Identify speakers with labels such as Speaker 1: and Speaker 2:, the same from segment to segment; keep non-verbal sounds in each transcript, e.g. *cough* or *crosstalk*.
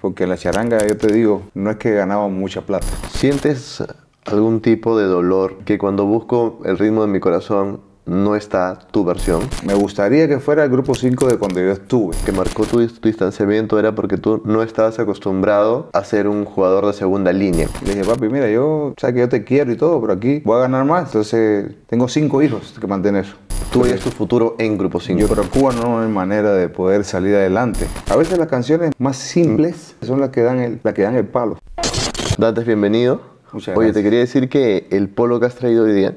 Speaker 1: Porque la charanga, yo te digo, no es que ganaba mucha plata. ¿Sientes
Speaker 2: algún tipo de dolor que cuando busco el ritmo de mi corazón no está tu versión? Me gustaría que fuera el grupo 5 de cuando yo estuve. Que marcó tu, distanciamiento era porque tú no estabas
Speaker 1: acostumbrado a ser un jugador de segunda línea. Le dije, papi, mira, yo que yo te quiero y todo, pero aquí voy a ganar más. Entonces, tengo cinco hijos que mantener. Tú veías tu futuro en Grupo 5. Yo creo que Cuba no hay manera de poder salir adelante. A veces las canciones más simples mm. son las que dan el, que dan el palo. Dantes, bienvenido. Muchas Oye, te quería decir que
Speaker 2: el polo que has traído hoy día,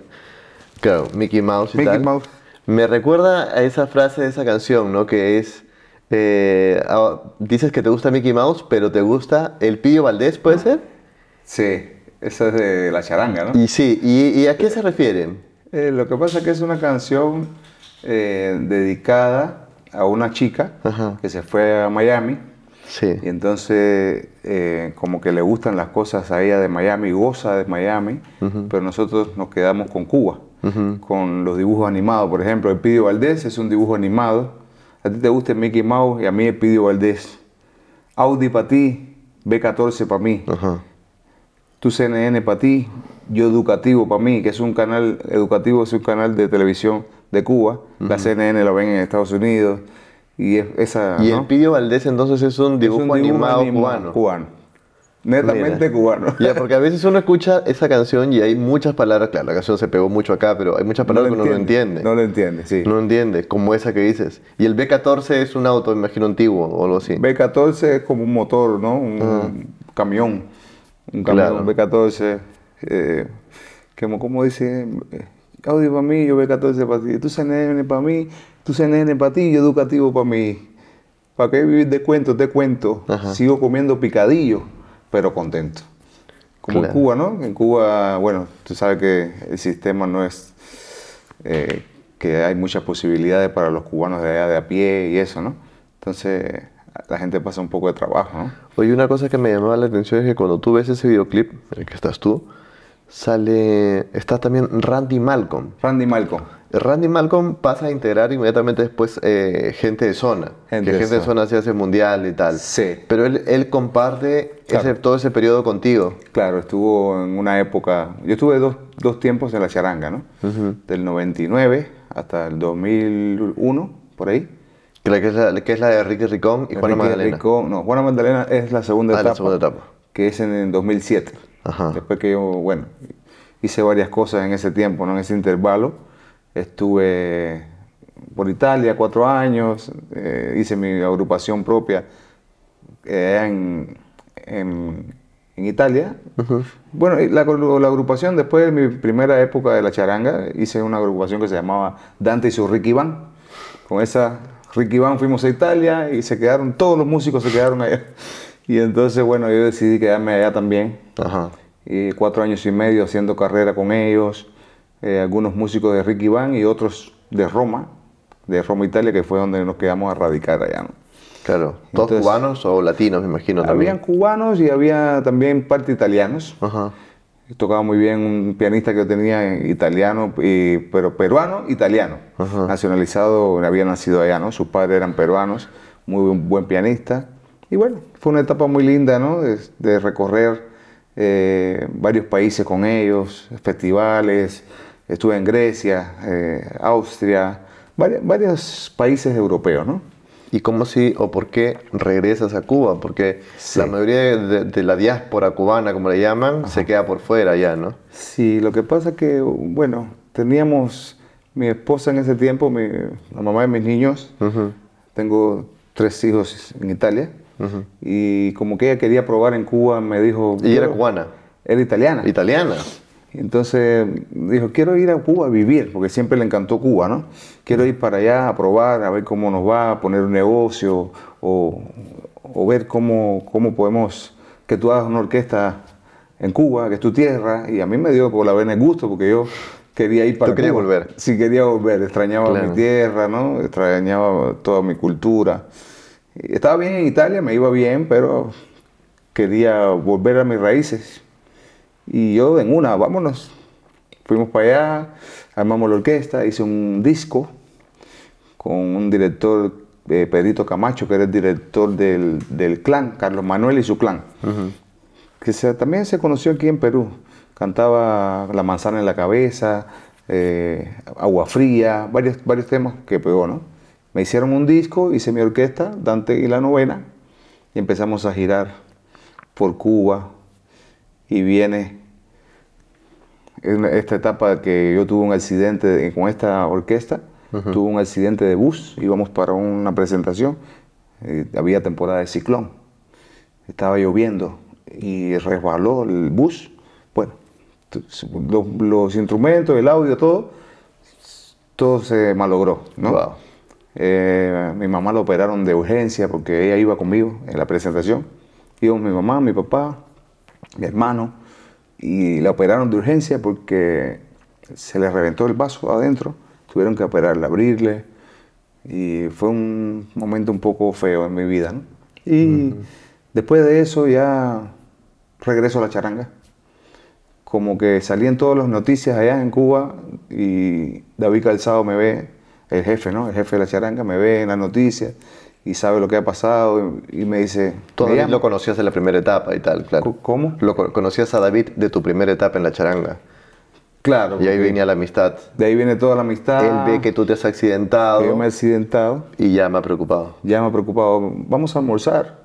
Speaker 2: claro, Mickey Mouse y Mickey Mouse. me recuerda a esa frase de esa canción, ¿no? Que es... Eh, ah, dices que te gusta Mickey Mouse, pero te gusta el Pío Valdés, ¿puede ah. ser? Sí, esa es de la charanga, ¿no? Y
Speaker 1: sí, ¿y, y a qué se refieren? Eh, lo que pasa es que es una canción eh, dedicada a una chica que se fue a Miami. Y entonces, eh, como que le gustan las cosas a ella de Miami, goza de Miami, pero nosotros nos quedamos con Cuba, con los dibujos animados. Por ejemplo, El Pío Valdés es un dibujo animado. A ti te gusta Mickey Mouse y a mí Pío Valdés. Audi para ti, B14 para mí. Tu CNN para ti, yo educativo para mí, que es un canal educativo, es un canal de televisión de Cuba, la CNN lo ven en Estados Unidos, y esa... Y el Valdés entonces es un dibujo, un animado, cubano. Netamente cubano. Ya, porque
Speaker 2: a veces uno escucha esa canción y hay muchas palabras, claro, la canción se pegó mucho acá, pero hay muchas palabras que uno no entiende. No lo entiende, sí. No lo entiende, como esa que dices. Y el B14 es un auto, imagino, antiguo o algo así.
Speaker 1: B14 es como un motor, ¿no? Un, camión. Un camión un B14 eh, que como, dice, eh, audio para mí, yo veo 14 para ti, tú CNN para mí, tú CNN para ti, yo educativo para mí. ¿Para qué vivir de cuentos? De cuentos. Sigo comiendo picadillo, pero contento. Como en Cuba, ¿no? En Cuba, bueno, tú sabes que el sistema no es... Eh, que hay muchas posibilidades para los cubanos de allá de a pie y eso, ¿no? Entonces, la gente pasa un poco de trabajo, ¿no?
Speaker 2: Oye, una cosa que me llamaba la atención es que cuando tú ves ese videoclip en el que estás tú, sale, está también Randy Malcolm. Randy Malcolm. Randy Malcolm pasa a integrar inmediatamente después eh, gente de zona. Gente de zona. de zona se hace mundial y tal. Sí. Pero él, él
Speaker 1: comparte ese, todo ese periodo contigo. Claro, estuvo en una época. Yo estuve dos, dos tiempos en la charanga, ¿no? Del 99 hasta el 2001, por ahí. Creo que es la, que es la de Ricky Ricón y Juana Magdalena. no, Juana Magdalena es la segunda, ah, etapa, la etapa. Que es en, en 2007. Después que yo, bueno, hice varias cosas en ese tiempo, en ese intervalo. Estuve por Italia cuatro años, eh, hice mi agrupación propia eh, en, en, en, Italia. Bueno, la, agrupación después de mi primera época de la charanga, hice una agrupación que se llamaba Dante y su Ricky Van. Con esa Ricky Van fuimos a Italia y se quedaron, todos los músicos se quedaron allá. Y entonces, bueno, yo decidí quedarme allá también. Ajá. Y cuatro años y medio haciendo carrera con ellos. Eh, algunos músicos de Ricky Van y otros de Roma, de Roma, Italia, que fue donde nos quedamos a radicar allá. Claro, ¿todos cubanos o latinos, me imagino? Habían cubanos y había también parte italianos. Ajá. Tocaba muy bien un pianista que yo tenía italiano, pero peruano, italiano, nacionalizado, había nacido allá, ¿no? Sus padres eran peruanos, muy buen pianista. Y bueno, fue una etapa muy linda, ¿no? De, recorrer eh, varios países con ellos, festivales. Estuve en Grecia, eh, Austria, varios países europeos, ¿no? ¿Y cómo sí o por qué regresas a Cuba? Porque
Speaker 2: la mayoría de, la diáspora cubana, como le llaman, se queda por fuera ya, ¿no?
Speaker 1: Sí, lo que pasa que, bueno, teníamos mi esposa en ese tiempo, la mamá de mis niños, tengo tres hijos en Italia, y como que ella quería probar en Cuba, me dijo... ¿Y era cubana? Era italiana. Italiana. Entonces dijo, quiero ir a Cuba a vivir, porque siempre le encantó Cuba, ¿no? Quiero ir para allá a probar, a ver cómo nos va, a poner un negocio o, ver cómo, cómo podemos, que tú hagas una orquesta en Cuba, que es tu tierra, y a mí me dio por la vena el gusto, porque yo quería ir para ¿Tú querías volver? Sí, quería volver, extrañaba mi tierra, ¿no? Extrañaba toda mi cultura. Estaba bien en Italia, me iba bien, pero quería volver a mis raíces. Y yo en una, vámonos. Fuimos para allá, armamos la orquesta, hice un disco con un director, eh, Pedrito Camacho, que era el director del, clan, Carlos Manuel y su clan, que también se conoció aquí en Perú. Cantaba La manzana en la cabeza, eh, Agua fría, varios, varios temas que pegó, ¿no? Me hicieron un disco, hice mi orquesta, Dante y la novena, y empezamos a girar por Cuba. Y viene esta etapa que yo tuve un accidente con esta orquesta, tuve un accidente de bus, íbamos para una presentación, eh, había temporada de ciclón, estaba lloviendo y resbaló el bus. Bueno, los, instrumentos, el audio, todo, todo se malogró, ¿no? Eh, mi mamá la operaron de urgencia porque ella iba conmigo en la presentación. Iban mi mamá, mi papá, mi hermano, y la operaron de urgencia porque se le reventó el vaso adentro. Tuvieron que operarle, abrirle. Y fue un momento un poco feo en mi vida. Y después de eso ya regreso a la charanga. Como que salían todas las noticias allá en Cuba y David Calzado me ve el jefe, ¿no? El jefe de la charanga me ve en las noticias y sabe lo que ha pasado y, me dice... Todavía lo conocías
Speaker 2: de la primera etapa y tal, claro. ¿Cómo? Lo conocías a David de tu primera etapa en la charanga. Claro. Y ahí venía la amistad. De ahí viene toda la amistad. Él ve que tú te has accidentado. yo me he
Speaker 1: accidentado. Y ya me ha preocupado. Ya me ha preocupado. Vamos a almorzar.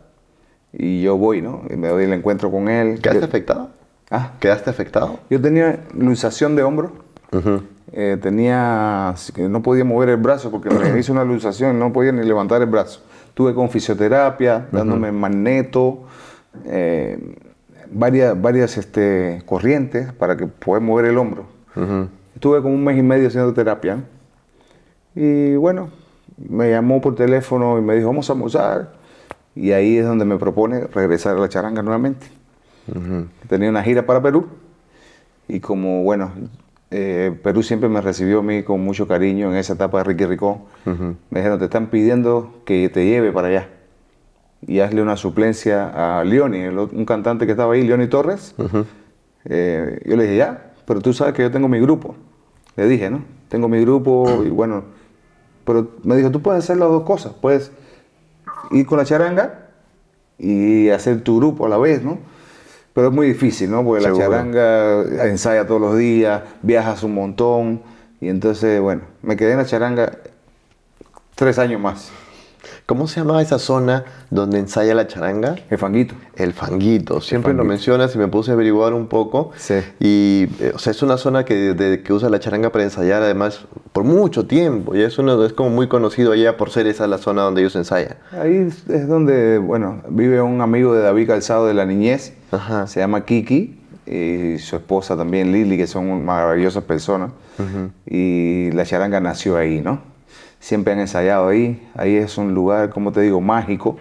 Speaker 1: Y yo voy, ¿no? Y me doy el encuentro con él. ¿Quedaste afectado? Ah. ¿Quedaste afectado? Yo tenía luxación de hombro. Ajá. Eh, tenía tenía, no podía mover el brazo porque me *clears throat* hice una luxación, no podía ni levantar el brazo. Tuve con fisioterapia, dándome magneto, eh, varias, varias este, corrientes para que pueda mover el hombro. tuve Estuve como un mes y medio haciendo terapia. Y bueno, me llamó por teléfono y me dijo, vamos a almorzar. Y ahí es donde me propone regresar a la charanga nuevamente. Tenía una gira para Perú. Y como, bueno, eh, Perú siempre me recibió a mí con mucho cariño en esa etapa de Ricky Ricón. Me dijeron, te están pidiendo que te lleve para allá y hazle una suplencia a Leoni, un cantante que estaba ahí, Leoni Torres. Eh, yo le dije, ya, pero tú sabes que yo tengo mi grupo. Le dije, ¿no? Tengo mi grupo y bueno, pero me dijo, tú puedes hacer las dos cosas, puedes ir con la charanga y hacer tu grupo a la vez, ¿no? Pero es muy difícil, ¿no? Porque la charanga ensaya todos los días, viajas un montón. Y entonces, bueno, me quedé en la charanga
Speaker 2: tres años más. ¿Cómo se llamaba esa zona donde ensaya la charanga? El fanguito. El fanguito. Siempre lo mencionas y me puse a averiguar un poco. Sí. Y, eh, o sea, es una zona que, que usa la charanga para ensayar, además, por mucho tiempo. Y es, uno, es como muy conocido allá por ser esa la zona donde ellos ensayan.
Speaker 1: Ahí es donde, bueno, vive un amigo de David Calzado de la niñez se llama Kiki y su esposa también Lili, que son maravillosas personas. Y la charanga nació ahí, ¿no? Siempre han ensayado ahí. Ahí es un lugar, como te digo, mágico,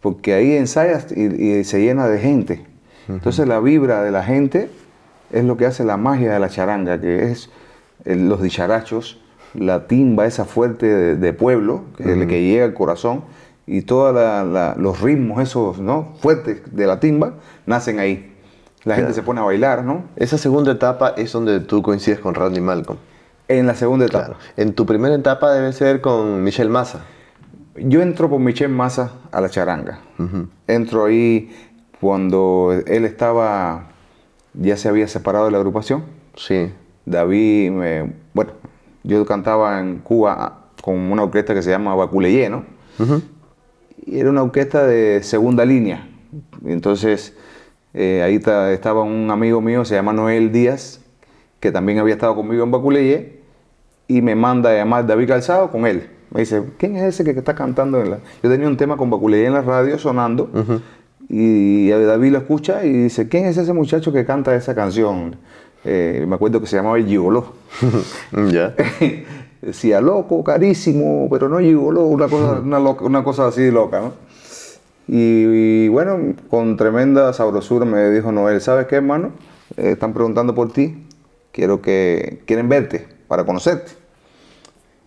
Speaker 1: porque ahí ensayas y, se llena de gente. Entonces la vibra de la gente es lo que hace la magia de la charanga, que es eh, los dicharachos, la timba esa fuerte de, pueblo, que, que llega al corazón y todos los ritmos esos fuertes de la timba nacen ahí. La gente se pone a bailar, ¿no? Esa segunda etapa es
Speaker 2: donde tú coincides con Randy Malcolm. En la segunda etapa. En tu primera etapa debe ser con
Speaker 1: Michelle Massa. Yo entro con Michelle Massa a la charanga. Entro ahí cuando él estaba, ya se había separado de la agrupación. Sí. David, me, bueno, yo cantaba en Cuba con una orquesta que se llama Baculeye ¿no? era una orquesta de segunda línea. Entonces, eh, ahí estaba un amigo mío, se llama Noel Díaz, que también había estado conmigo en Baculeye, y me manda a llamar David Calzado con él. Me dice, ¿quién es ese que está cantando? En la... Yo tenía un tema con Baculeye en la radio sonando, y David lo escucha y dice, ¿quién es ese muchacho que canta esa canción? Eh, me acuerdo que se llamaba El Gigolo. *laughs* ya. *laughs* decía loco, carísimo, pero no llegó loco, una cosa, *laughs* una, loca, una cosa así loca, ¿no? Y, bueno, con tremenda sabrosura me dijo Noel, ¿sabes qué, hermano? Eh, están preguntando por ti, quiero que, quieren verte, para conocerte.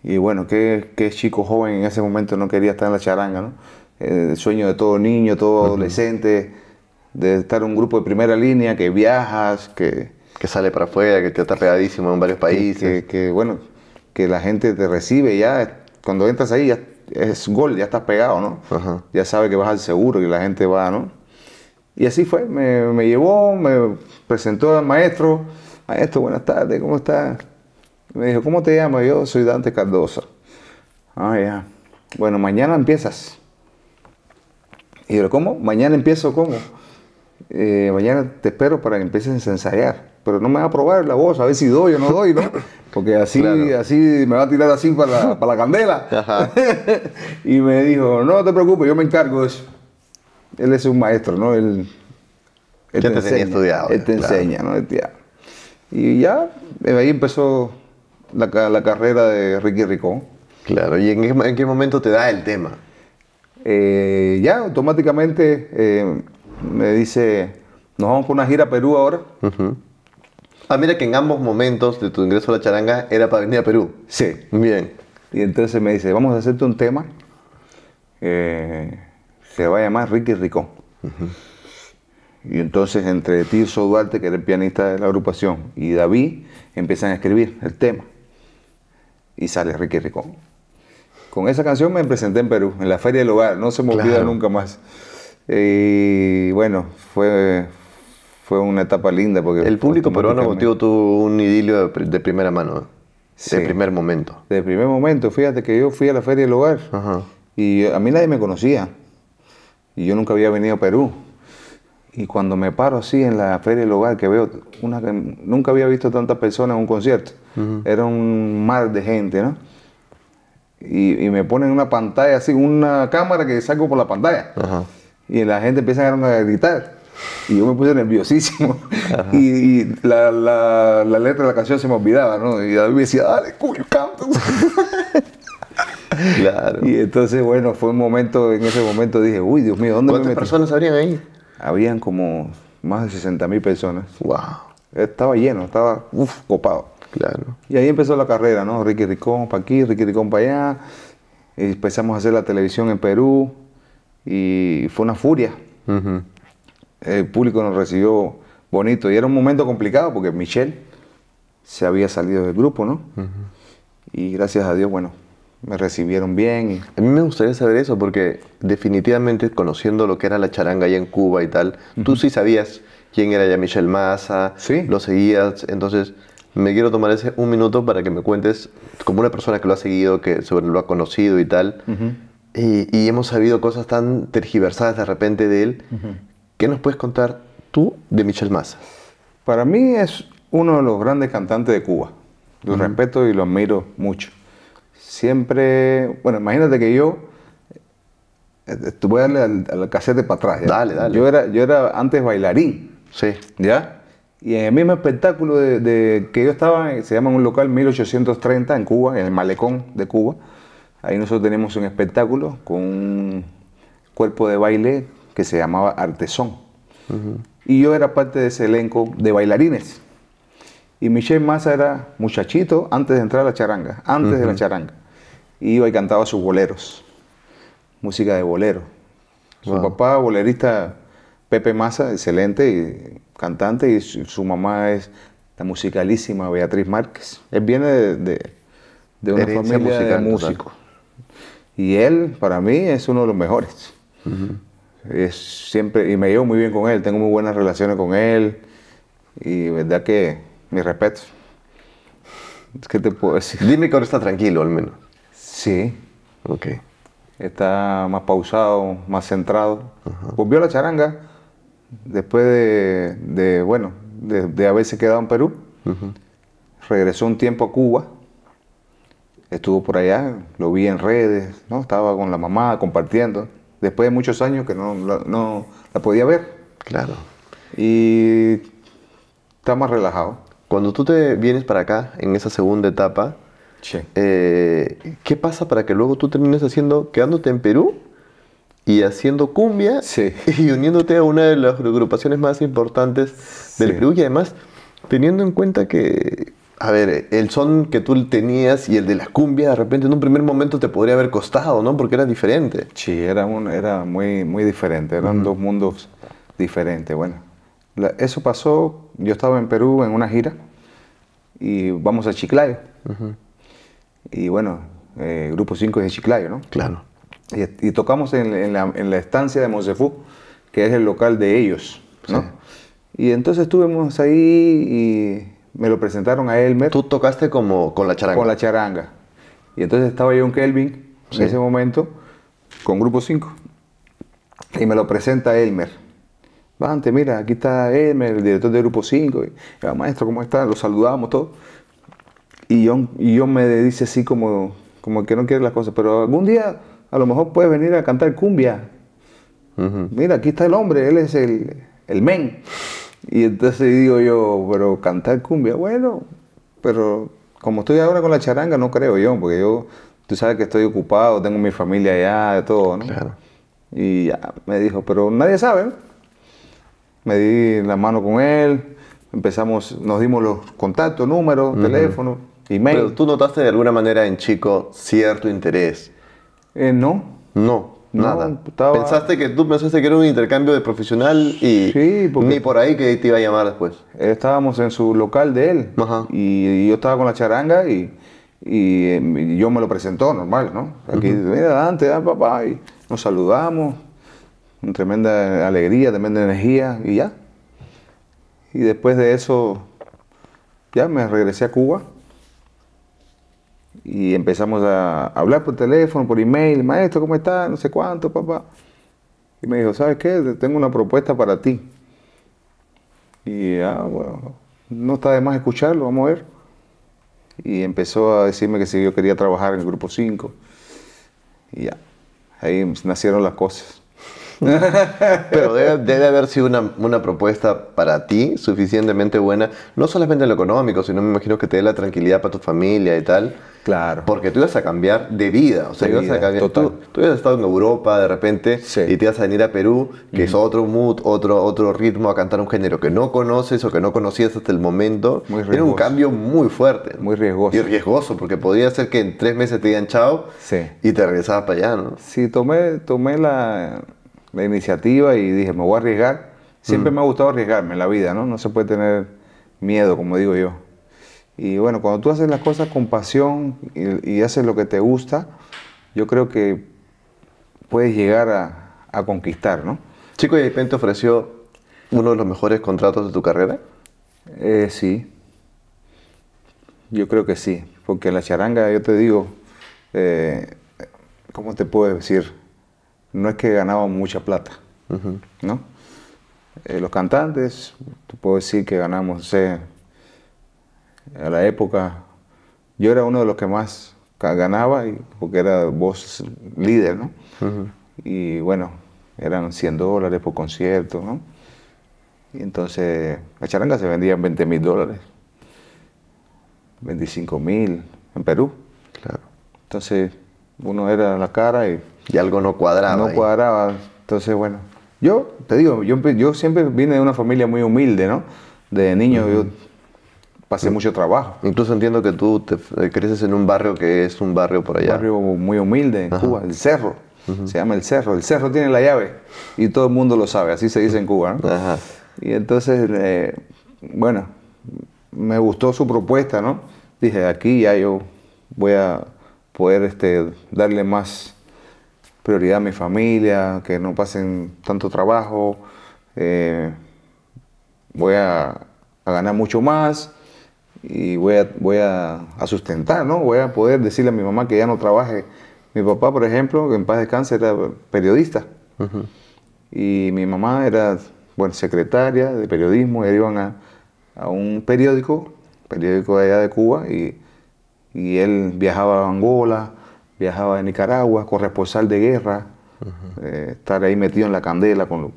Speaker 1: Y bueno, qué, chico joven en ese momento no quería estar en la charanga, ¿no? Eh, el sueño de todo niño, todo adolescente, de estar en un grupo de primera línea, que viajas, que... Que sale para afuera, que te está pegadísimo en varios países. que bueno, que la gente te recibe ya, cuando entras ahí ya es gol, ya estás pegado, ¿no? Ya sabe que vas al seguro, y la gente va, ¿no? Y así fue, me, llevó, me presentó al maestro, maestro, buenas tardes, ¿cómo estás? Me dijo, ¿cómo te llamas? Yo soy Dante Cardoso Ah, ya. Bueno, mañana empiezas. Y yo, ¿cómo? ¿Mañana empiezo cómo? Eh, mañana te espero para que empieces a ensayar. Pero no me va a probar la voz, a ver si doy o no doy, ¿no? *coughs* Porque así, así me va a tirar así para la, para la candela. *laughs* y me dijo, no te preocupes, yo me encargo de eso. Él es un maestro, ¿no? Él, te, enseña, estudiado. te enseña, ¿no? Este, y ya, ahí empezó la, carrera de Ricky Ricón. Claro, ¿y en qué, momento te da el tema? Eh, ya automáticamente eh, me dice, nos vamos con una gira a Perú ahora. Ah, mira que en ambos
Speaker 2: momentos de tu ingreso a la charanga era para venir a Perú.
Speaker 1: Sí. Bien. Y entonces me dice, vamos a hacerte un tema eh, que se va a llamar Ricky Rico. Y entonces entre Tirso Duarte, que era el pianista de la agrupación, y David empiezan a escribir el tema. Y sale Ricky Rico. Con esa canción me presenté en Perú, en la Feria del Hogar, no se me olvida nunca más. Y bueno, fue, fue una etapa linda. porque El público peruano contigo tuvo un idilio de primera mano, ¿eh? de primer momento. De primer momento, fíjate que yo fui a la Feria del Hogar y a mí nadie me conocía. Y yo nunca había venido a Perú. Y cuando me paro así en la Feria del Hogar, que veo, una, nunca había visto tantas personas en un concierto. Era un mar de gente, ¿no? Y, me ponen una pantalla así, una cámara que saco por la pantalla. Ajá y la gente empieza a gritar. Y yo me puse nerviosísimo. Y, la, la, letra de la canción se me olvidaba, ¿no? Y David me decía, dale, cuyo canto. *laughs* claro. Y entonces, bueno, fue un momento, en ese momento dije, uy, Dios mío, ¿dónde ¿Cuántas personas habrían ahí? Habían como más de 60 mil personas. ¡Wow! Estaba lleno, estaba uff, copado. Claro. Y ahí empezó la carrera, ¿no? Ricky Ricón para aquí, Ricky Ricón para allá. empezamos a hacer la televisión en Perú y fue una furia. El público nos recibió bonito y era un momento complicado porque Michelle se había salido del grupo, ¿no? Y gracias a Dios, bueno, me recibieron
Speaker 2: bien. A mí me gustaría saber eso porque definitivamente conociendo lo que era la charanga allá en Cuba y tal, tú sí sabías quién era ya Michelle Massa, ¿Sí? lo seguías, entonces me quiero tomar ese un minuto para que me cuentes, como una persona que lo ha seguido, que sobre lo ha conocido y tal, y, hemos sabido cosas tan tergiversadas de repente de él.
Speaker 1: ¿Qué nos puedes contar tú de Michel Massa? Para mí es uno de los grandes cantantes de Cuba. Lo respeto y lo admiro mucho. Siempre, bueno, imagínate que yo, eh, Tú voy darle al, al casete para atrás. Dale, dale. Yo era, yo antes bailarín. Sí. ¿Ya? Y en el mismo espectáculo de, que yo estaba, se llama en un local 1830 en Cuba, en el malecón de Cuba Ahí nosotros tenemos un espectáculo con un cuerpo de baile que se llamaba Artesón. Y yo era parte de ese elenco de bailarines. Y Michel Massa era muchachito antes de entrar a la charanga, antes de la charanga. Iba y cantaba sus boleros, música de bolero. Su papá, bolerista Pepe Massa, excelente cantante, y su, mamá es la musicalísima Beatriz Márquez. Él viene de, de, una familia musical, de músicos. Y él, para mí, es uno de los mejores. es siempre, y me llevo muy bien con él, tengo muy buenas relaciones con él. Y verdad que, mi respeto. ¿Qué te puedo Dime que ahora está tranquilo, al menos. Sí. Ok. Está más pausado, más centrado. Volvió a la charanga después de, bueno, de, haberse quedado en Perú. Regresó un tiempo a Cuba estuvo por allá, lo vi en redes, ¿no? estaba con la mamá compartiendo, después de muchos años que no, no, la podía ver. Claro. Y está más relajado. Cuando tú te
Speaker 2: vienes para acá, en esa segunda etapa, eh, ¿qué pasa para que luego tú termines haciendo, quedándote en Perú y haciendo cumbia *laughs* y uniéndote a una de las agrupaciones más importantes del Perú y además teniendo en cuenta que a ver, el son que tú tenías y el de las cumbias, de repente en un primer momento te podría haber
Speaker 1: costado, ¿no? Porque era diferente. Sí, era, un, era muy, muy diferente, eran dos mundos diferentes. Bueno, eso pasó, yo estaba en Perú en una gira y vamos a Chiclayo. Y bueno, eh, Grupo 5 es de Chiclayo, ¿no? Claro. Y, tocamos en, la, estancia de Monsefú, que es el local de ellos, ¿no? Y entonces estuvimos ahí y me lo presentaron a Elmer. Tú tocaste como con la charanga. Con la charanga. Y entonces estaba yo en Kelvin en ese momento con Grupo 5. Y me lo presenta Elmer. Vante, mira, aquí está Elmer, el director de Grupo 5. Y, maestro, ¿cómo está? Lo saludamos todos. Y yo, y yo me dice así como, como que no quiere las cosas, pero algún día a lo mejor puedes venir a cantar cumbia. Mira, aquí está el hombre, él es el, el men. Y entonces digo yo, pero cantar cumbia, bueno, pero como estoy ahora con la charanga, no creo yo, porque yo, tú sabes que estoy ocupado, tengo mi familia allá, de todo, ¿no? Claro. Y ya me dijo, pero nadie sabe. Me di la mano con él, empezamos, nos dimos los contactos, números, teléfono, email. Pero
Speaker 2: tú notaste de alguna manera en chico cierto interés.
Speaker 1: Eh, no. No. Nada. Pensaste
Speaker 2: que tú pensaste que era un intercambio de profesional
Speaker 1: y por ahí que te iba a llamar después. Estábamos en su local de él Y, yo estaba con la charanga em, y, yo me lo presentó normal, ¿no? Aquí, mira, Dante, ah, papá, y nos saludamos, tremenda alegría, tremenda energía y ya. Y después de eso, ya me regresé a Cuba y empezamos a hablar por teléfono, por email, maestro, ¿cómo está? No sé cuánto, papá. Y me dijo, ¿sabes qué? Tengo una propuesta para ti. Y ah, bueno, no está de más escucharlo, vamos a ver. Y empezó a decirme que si yo quería trabajar en el grupo 5. Y ya, ahí nacieron las cosas. Pero debe,
Speaker 2: haber sido una, una, propuesta para ti suficientemente buena, no solamente en lo económico, sino me imagino que te dé la tranquilidad para tu familia y tal. Claro. Porque tú ibas a cambiar de vida. O sea, Tú, tú ibas a en Europa de repente y te ibas a venir a Perú, que es otro mood, otro, otro ritmo, a cantar un género que no conoces o que no conocías hasta el momento. Muy Era un cambio
Speaker 1: muy fuerte. Muy riesgoso. Y riesgoso, porque podría ser que en tres meses te digan chao y te regresabas para allá, ¿no? Sí, tomé, tomé la la iniciativa y dije, me voy a arriesgar. Siempre me ha gustado arriesgarme en la vida, ¿no? No se puede tener miedo, como digo yo. Y bueno, cuando tú haces las cosas con pasión y, haces lo que te gusta, yo creo que puedes llegar a, conquistar, ¿no? Chico, ¿y repente ofreció uno de los mejores contratos de tu carrera? Eh, sí. Yo creo que sí. Porque la charanga, yo te digo, eh, ¿cómo te puedo decir? no es que ganaba mucha plata, ¿no? Eh, los cantantes, te puedo decir que ganamos, no a la época, yo era uno de los que más ganaba y, porque era voz líder, ¿no? Y bueno, eran 100 dólares por concierto, ¿no? Y entonces, la charanga se vendían 20 mil dólares, 25 mil en Perú. Claro. Entonces, uno era la cara y y algo no cuadraba. No cuadraba. Entonces, bueno, yo te digo, yo, yo siempre vine de una familia muy humilde, ¿no? De niño yo pasé mucho trabajo. Incluso entiendo que tú te, eh, creces en un barrio que es un barrio por allá. Un barrio muy humilde en Cuba, el Cerro. Se llama el Cerro. El Cerro tiene la llave y todo el mundo lo sabe, así se dice en Cuba. ¿no? Ajá. Y entonces, eh, bueno, me gustó su propuesta, ¿no? Dije, aquí ya yo voy a poder este, darle más prioridad a mi familia, que no pasen tanto trabajo, eh, voy a, ganar mucho más y voy a, sustentar, ¿no? Voy a poder decirle a mi mamá que ya no trabaje. Mi papá, por ejemplo, que en paz descanse, era periodista. Y mi mamá era, bueno, secretaria de periodismo, ellos iban a, a un periódico, periódico de allá de Cuba, y, y él viajaba a Angola, viajaba de Nicaragua, corresponsal de guerra, eh, estar ahí metido en la candela con,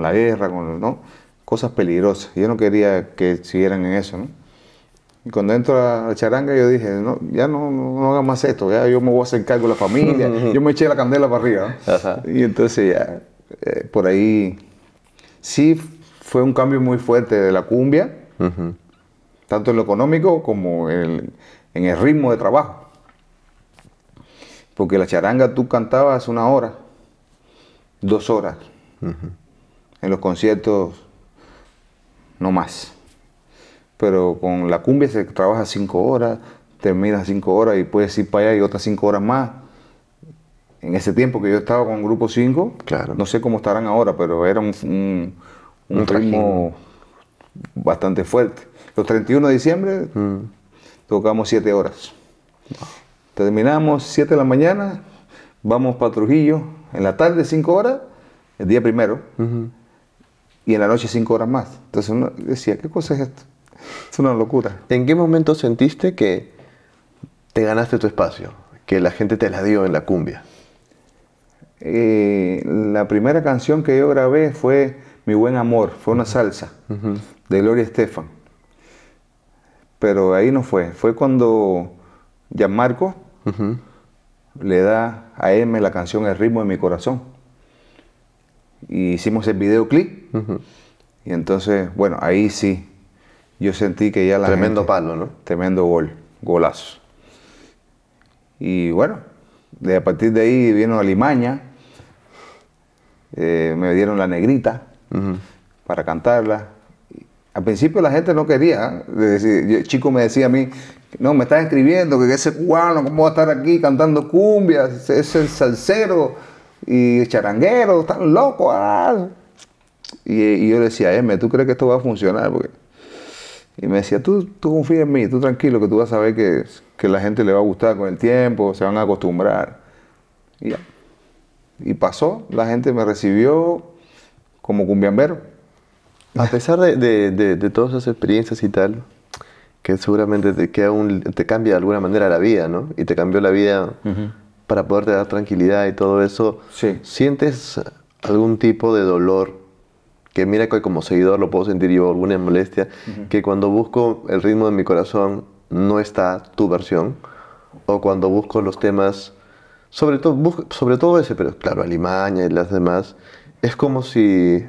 Speaker 1: la guerra, con, cosas peligrosas. Yo no quería que siguieran en eso. ¿no? Y cuando entro a la charanga, yo dije, no, ya no, haga más esto, ya yo me voy a hacer cargo de la familia, *laughs* yo me eché la candela para arriba. Y entonces ya, eh, por ahí, sí fue un cambio muy fuerte de la cumbia, tanto en lo económico como en el ritmo de trabajo. Porque la charanga tú cantabas una hora, dos horas. En los conciertos, no más. Pero con la cumbia se trabaja cinco horas, terminas cinco horas y puedes ir para allá y otras cinco horas más. En ese tiempo que yo estaba con Grupo 5, claro. no sé cómo estarán ahora, pero era un, ritmo bastante fuerte. Los 31 de diciembre mm. tocamos siete horas. Terminamos 7 de la mañana, vamos para Trujillo, en la tarde 5 horas, el día primero, y en la noche 5 horas más. Entonces uno decía, ¿qué cosa es esto? Es una locura. ¿En qué momento
Speaker 2: sentiste que te ganaste tu espacio? Que la gente te la dio en la cumbia.
Speaker 1: Eh, la primera canción que yo grabé fue Mi Buen Amor, fue una salsa de Gloria Estefan. Pero ahí no fue, fue cuando Gianmarco Marco le da a M la canción El ritmo de mi corazón. Y hicimos el videoclip. Y entonces, bueno, ahí sí, yo sentí que ya la Tremendo palo, ¿no? Tremendo gol, golazo. Y bueno, de, a partir de ahí vino a limaña, eh, me dieron la negrita para cantarla. Al principio la gente no quería. ¿eh? Decir, chico me decía a mí, no, me están escribiendo que ese cubano, ¿cómo va a estar aquí cantando cumbias? el salsero y charanguero, están locos. Ah. Y, yo le decía, M, ¿tú crees que esto va a funcionar? Y me decía, tú, tú confía en mí, tú tranquilo, que tú vas a ver que, la gente le va a gustar con el tiempo, se van a acostumbrar. Y Y pasó, la gente me recibió como cumbiambero.
Speaker 2: A pesar de todas esas experiencias y tal, que seguramente te, que te cambia de alguna manera la vida, ¿no? Y te cambió la vida para poderte dar tranquilidad y todo eso. Sí. ¿Sientes algún tipo de dolor? Que mira que como seguidor lo puedo sentir yo, alguna molestia, que cuando busco el ritmo de mi corazón no está tu versión, o cuando busco los temas, sobre, todo sobre todo ese, pero claro, Alimaña y las demás, es como si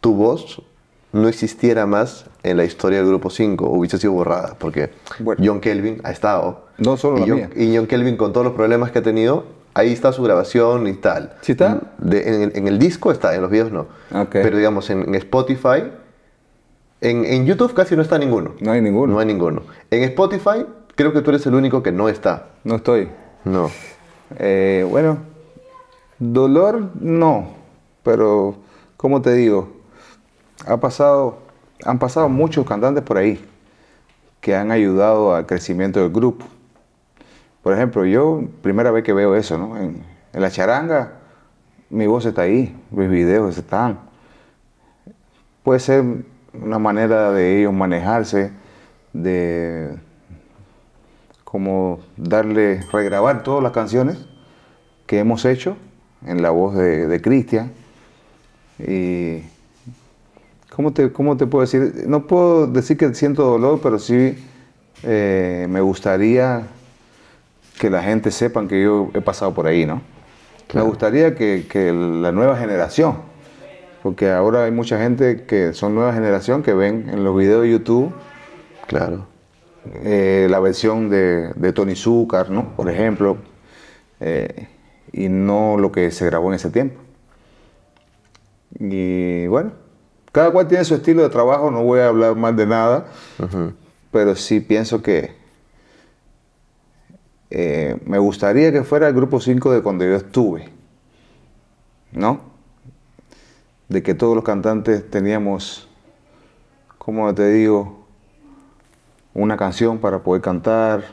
Speaker 2: tu voz no existiera más en la historia del grupo 5, hubiese sido borrada, porque John Kelvin ha estado. No solo y, John, John Kelvin, con todos los problemas que ha tenido, ahí está su grabación y tal. ¿Sí está? en, el disco está, en los videos no. Pero digamos, en, Spotify, en, YouTube casi no está ninguno. No hay ninguno. No hay ninguno. En Spotify, creo que tú eres el único que no está.
Speaker 1: No estoy. No. Eh, bueno, dolor no, pero, ¿cómo te digo? ha pasado, han pasado muchos cantantes por ahí que han ayudado al crecimiento del grupo. Por ejemplo, yo, primera vez que veo eso, ¿no? En, la charanga, mi voz está ahí, mis videos están. Puede ser una manera de ellos manejarse, de como darle, regrabar todas las canciones que hemos hecho en la voz de, de Cristian. Y ¿cómo te, puedo decir? No puedo decir que siento dolor, pero sí eh, me gustaría que la gente sepan que yo he pasado por ahí, ¿no? Me gustaría que, la nueva generación, porque ahora hay mucha gente que son nueva generación que ven en los videos de YouTube. Claro. Eh, la versión de, Tony Zucker, ¿no? Por ejemplo, eh, y no lo que se grabó en ese tiempo. Y bueno, cada cual tiene su estilo de trabajo, no voy a hablar más de nada, pero sí pienso que eh, me gustaría que fuera el grupo 5 de cuando yo estuve, ¿no? De que todos los cantantes teníamos, como te digo, una canción para poder cantar,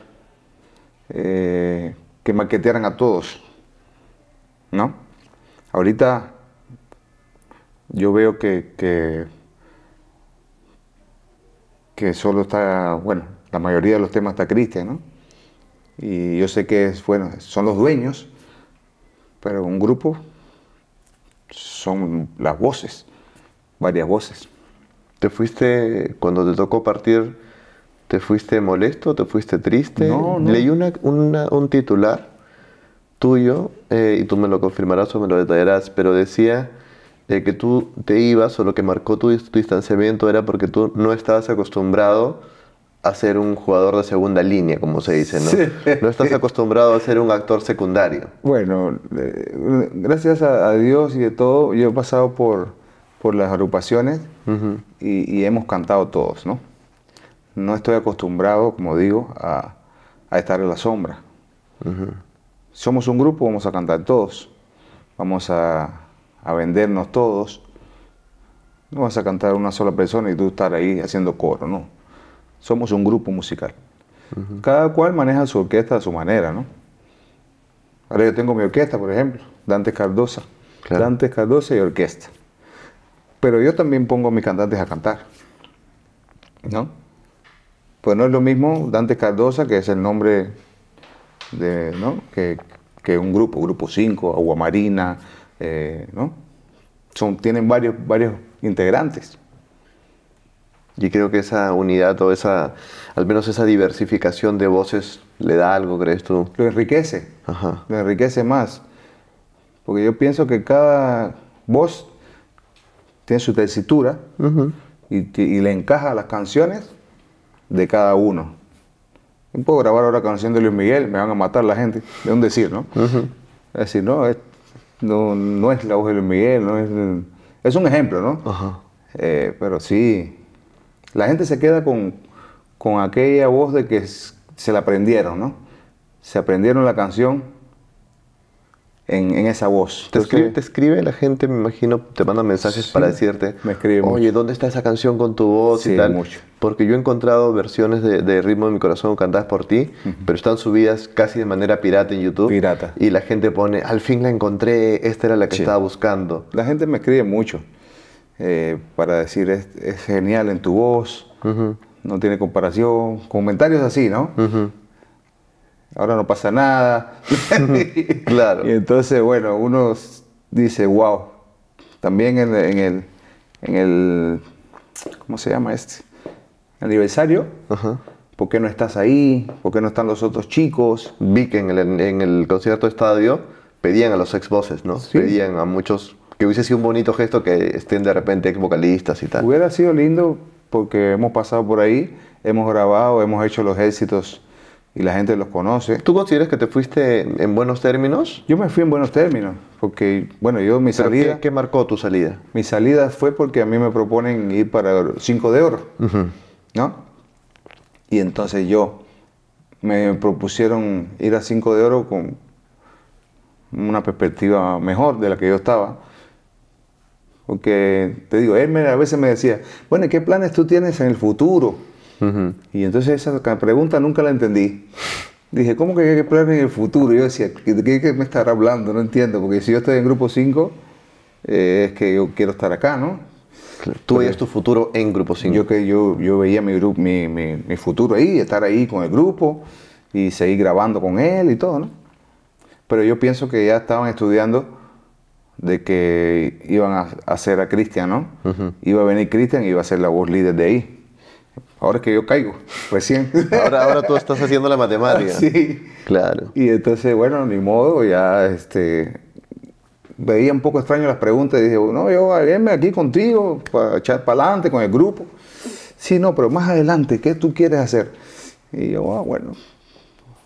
Speaker 1: eh, que maquetearan a todos, ¿no? Ahorita yo veo que, que, solo está, bueno, la mayoría de los temas está Cristian, ¿no? Y yo sé que es, bueno, son los dueños, pero un grupo son las voces,
Speaker 2: varias voces. ¿Te fuiste, cuando te tocó partir, te fuiste molesto, te fuiste triste? No, no. Leí una, un titular tuyo, eh, y tú me lo confirmarás o me lo detallarás, pero decía de eh, que tú te ibas o lo que marcó tu, distanciamiento era porque tú no estabas acostumbrado a ser un jugador de segunda línea, como se dice, ¿no? No estás acostumbrado a ser un actor secundario.
Speaker 1: Bueno, gracias a, Dios y de todo, yo he pasado por, por las agrupaciones y, hemos cantado todos, ¿no? No estoy acostumbrado, como digo, a, estar en la sombra. Somos un grupo, vamos a cantar todos. Vamos a a vendernos todos, no vas a cantar una sola persona y tú estar ahí haciendo coro, no. Somos un grupo musical. Cada cual maneja su orquesta a su manera, ¿no? Ahora yo tengo mi orquesta, por ejemplo, Dante Cardosa. Dante Cardosa y orquesta. Pero yo también pongo a mis cantantes a cantar, ¿no? Pues no es lo mismo Dante Cardosa, que es el nombre de, ¿no? que, que un grupo, Grupo 5, Aguamarina, eh, ¿no? Son, tienen varios, varios integrantes. Y creo que esa unidad o esa, al menos esa diversificación de voces le da algo, ¿crees tú? Lo enriquece, Ajá. lo enriquece más. Porque yo pienso que cada voz tiene su tesitura y, le encaja a las canciones de cada uno. un puedo grabar ahora canción de Luis Miguel, me van a matar la gente, de un decir, ¿no? Es decir, no, no, es la voz de Miguel, no es, es un ejemplo, ¿no? Eh, pero sí, la gente se queda con, con aquella voz de que se la aprendieron, ¿no? Se aprendieron la canción en, esa voz. Te, escribe, te,
Speaker 2: escribe, la gente, me imagino, te manda mensajes para decirte, me escribe oye, ¿dónde está esa canción con tu voz y tal? Mucho. Porque yo he encontrado versiones de, Ritmo de mi corazón cantadas por ti, pero están subidas casi de manera pirata en YouTube. Pirata. Y la gente pone,
Speaker 1: al fin la encontré, esta era la que estaba buscando. La gente me escribe mucho eh, para decir, es, genial en tu voz, no tiene comparación, comentarios así, ¿no? Uh ahora no pasa nada. *laughs* claro. Y entonces, bueno, uno dice, wow, también en, el, en ¿cómo se llama este? Aniversario. Ajá. ¿Por qué no estás ahí? ¿Por qué no están los otros chicos? Vi que en el, en el concierto estadio
Speaker 2: pedían a los ex voces, ¿no? Pedían a muchos que hubiese sido un bonito gesto que estén de repente ex
Speaker 1: vocalistas y tal. Hubiera sido lindo porque hemos pasado por ahí, hemos grabado, hemos hecho los éxitos y la gente los conoce. ¿Tú consideras que te fuiste en buenos términos? Yo me fui en buenos términos, porque, bueno, yo mi salida... Qué, marcó tu salida? Mi salida fue porque a mí me proponen ir para Cinco de oro, ¿no? Y entonces yo, me propusieron ir a 5 de oro con una perspectiva mejor de la que yo estaba. Porque te digo, él a veces me decía, bueno, ¿qué planes tú tienes en el futuro? Y entonces esa pregunta nunca la entendí. Dije, ¿cómo que hay que esperar en el futuro? yo decía, ¿de qué, me estará hablando? No entiendo, porque si yo estoy en grupo 5, eh, es que yo quiero estar acá, ¿no? Tú veías tu futuro en grupo 5. Yo, que yo, yo veía mi, grupo, mi, mi, futuro ahí, estar ahí con el grupo y seguir grabando con él y todo, ¿no? Pero yo pienso que ya estaban estudiando de que iban a hacer a Cristian, ¿no? Iba a venir Cristian y iba a ser la voz líder de ahí ahora que yo caigo, recién. Ahora,
Speaker 2: ahora tú *laughs* estás haciendo la matemática. Sí.
Speaker 1: Claro. Y entonces, bueno, ni modo, ya este, veía un poco extraño las preguntas y dije, no, yo irme aquí contigo para echar para adelante con el grupo. Sí, no, pero más adelante, ¿qué tú quieres hacer? Y yo, ah, bueno,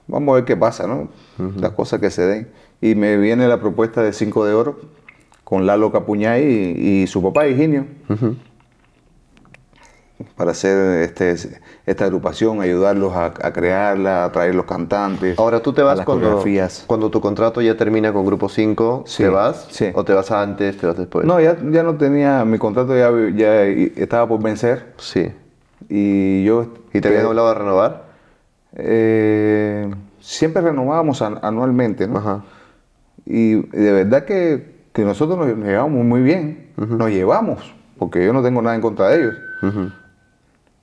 Speaker 1: vamos a ver qué pasa, ¿no? Las cosas que se den. Y me viene la propuesta de Cinco de Oro con Lalo Capuñay y, y su papá, Eugenio para hacer este, esta agrupación, ayudarlos a, crearla, a traer los cantantes. Ahora tú te vas cuando, cuando tu contrato ya termina con
Speaker 2: Grupo 5, ¿te vas? ¿O te vas antes, te vas después?
Speaker 1: No, ya, no tenía, mi contrato ya, ya estaba por vencer. Sí. Y yo... ¿Y te habían hablado eh, de renovar? Eh, siempre renovábamos anualmente, ¿no? Ajá. Y de verdad que, nosotros nos llevamos muy bien, nos llevamos, porque yo no tengo nada en contra de ellos.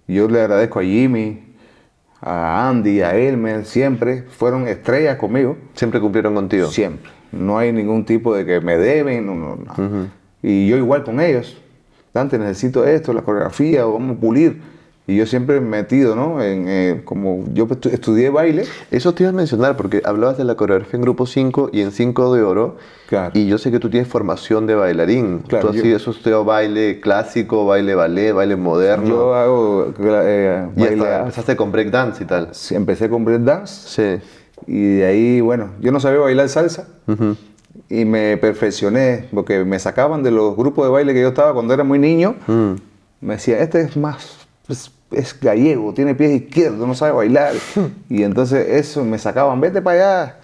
Speaker 1: Yo le agradezco a Jimmy, a Andy, a Elmer, siempre fueron estrellas conmigo. Siempre cumplieron contigo. Siempre. No hay ningún tipo de que me deben. No, Y yo igual con ellos. Dante, necesito esto, la coreografía, vamos a pulir y yo siempre metido, ¿no? En, eh, como
Speaker 2: yo estudié baile. Eso te iba a mencionar, porque hablabas de la coreografía en Grupo 5 y en 5 de Oro. Claro. Y yo sé que tú tienes formación de bailarín. Claro, tú has eso estudiado baile clásico,
Speaker 1: baile ballet, baile moderno. Yo hago. Eh, y hasta empezaste con breakdance y tal. Sí, empecé con breakdance. Sí. Y de ahí, bueno, yo no sabía bailar salsa. Y me perfeccioné, porque me sacaban de los grupos de baile que yo estaba cuando era muy niño. Mm. Me decía, este es más pues, es gallego, tiene pies izquierdos, no sabe bailar. *laughs* Y entonces eso me sacaban, vete para allá,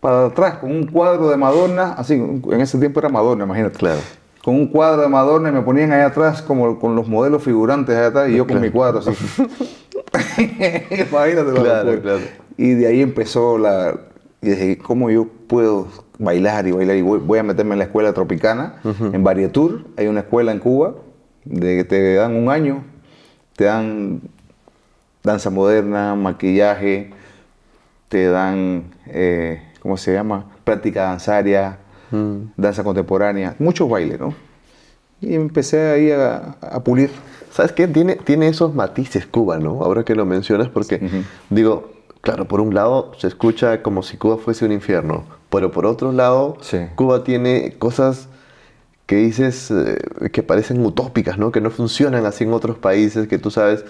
Speaker 1: para atrás, con un cuadro de Madonna, así, en ese tiempo era Madonna, imagínate. Claro. Con un cuadro de Madonna y me ponían allá atrás como con los modelos figurantes allá atrás y yo con mi cuadro así. *laughs* *laughs* imagínate claro, claro. Y de ahí empezó la... Y dije, ¿cómo yo puedo bailar y bailar? Y voy, a meterme en la escuela tropicana, en Varietur, hay una escuela en Cuba, de que te dan un año te dan danza moderna, maquillaje, te dan, eh, ¿cómo se llama? Práctica danzaria, mm. danza contemporánea, mucho baile, ¿no? Y empecé ahí a,
Speaker 2: pulir. ¿Sabes qué? Tiene, tiene esos matices Cuba, ¿no? Ahora que lo mencionas, porque digo, claro, por un lado se escucha como si Cuba fuese un infierno, pero por otro lado, Cuba tiene cosas que dices eh, que parecen utópicas, ¿no? que no funcionan así en otros países, que tú sabes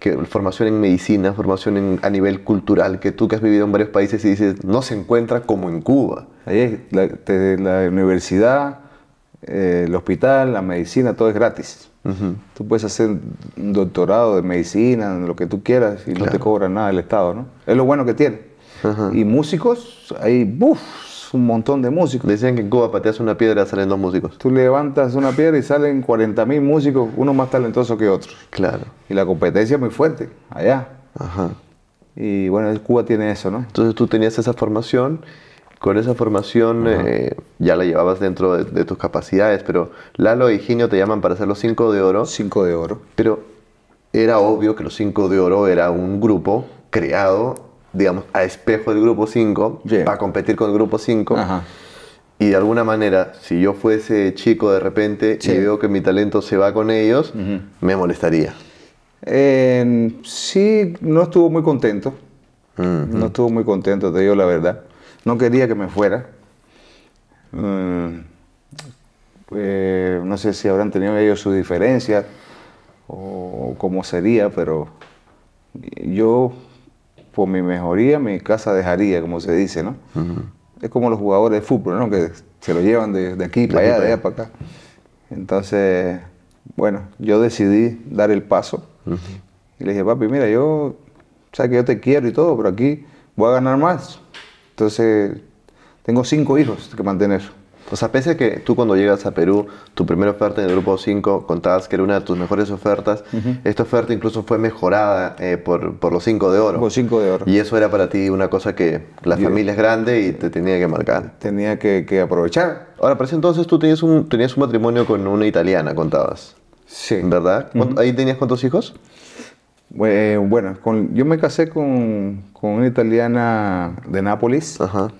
Speaker 2: que formación en medicina, formación a nivel cultural, que tú que has vivido en varios países y dices, no se encuentra como en Cuba. Ahí es,
Speaker 1: la, la universidad, eh, el hospital, la medicina, todo es gratis. Tú puedes hacer un doctorado de medicina, lo que tú quieras, y no te cobra nada el Estado, ¿no? Es lo bueno que tiene. Y músicos, ahí, ¡buf! un montón de músicos. Decían que en Cuba pateas una piedra salen dos músicos. Tú levantas una piedra y salen 40.000 músicos, uno más talentoso que otros. Claro. Y la competencia es muy fuerte allá. Ajá. Y bueno, Cuba tiene eso, ¿no? Entonces tú tenías esa formación, con esa formación
Speaker 2: eh, ya la llevabas dentro de, tus capacidades, pero Lalo y Ginio te llaman para hacer los cinco de oro. Cinco de oro. Pero era obvio que los cinco de oro era un grupo creado digamos, a espejo del grupo 5, para competir con el grupo 5. Y de alguna manera, si yo fuese chico de repente y veo que mi talento se va con
Speaker 1: ellos, me molestaría. Eh, sí, no estuvo muy contento. No estuvo muy contento, te digo la verdad. No quería que me fuera. Mm. Eh, no sé si habrán tenido ellos sus diferencias o cómo sería, pero yo por mi mejoría mi casa dejaría, como se dice, ¿no? Es como los jugadores de fútbol, ¿no? Que se lo llevan de, aquí para allá, de allá para acá. Entonces, bueno, yo decidí dar el paso. Y le dije, papi, mira, yo, sabes que yo te quiero y todo, pero aquí voy a ganar más. Entonces, tengo cinco hijos que
Speaker 2: mantener. O sea, pese a que tú cuando llegas a Perú, tu primera oferta en el grupo 5 contabas que era una de tus mejores ofertas, esta oferta incluso fue mejorada eh, por, los 5 de oro. Por 5 de oro. Y eso era para ti una cosa que la familia es grande y te tenía que marcar. Tenía que, aprovechar. Ahora, ese entonces tú tenías un, tenías un matrimonio con una italiana, contabas. Sí.
Speaker 1: ¿Verdad? ¿Ahí tenías cuántos hijos? Eh, bueno, yo me casé con, con, una italiana de Nápoles. Ajá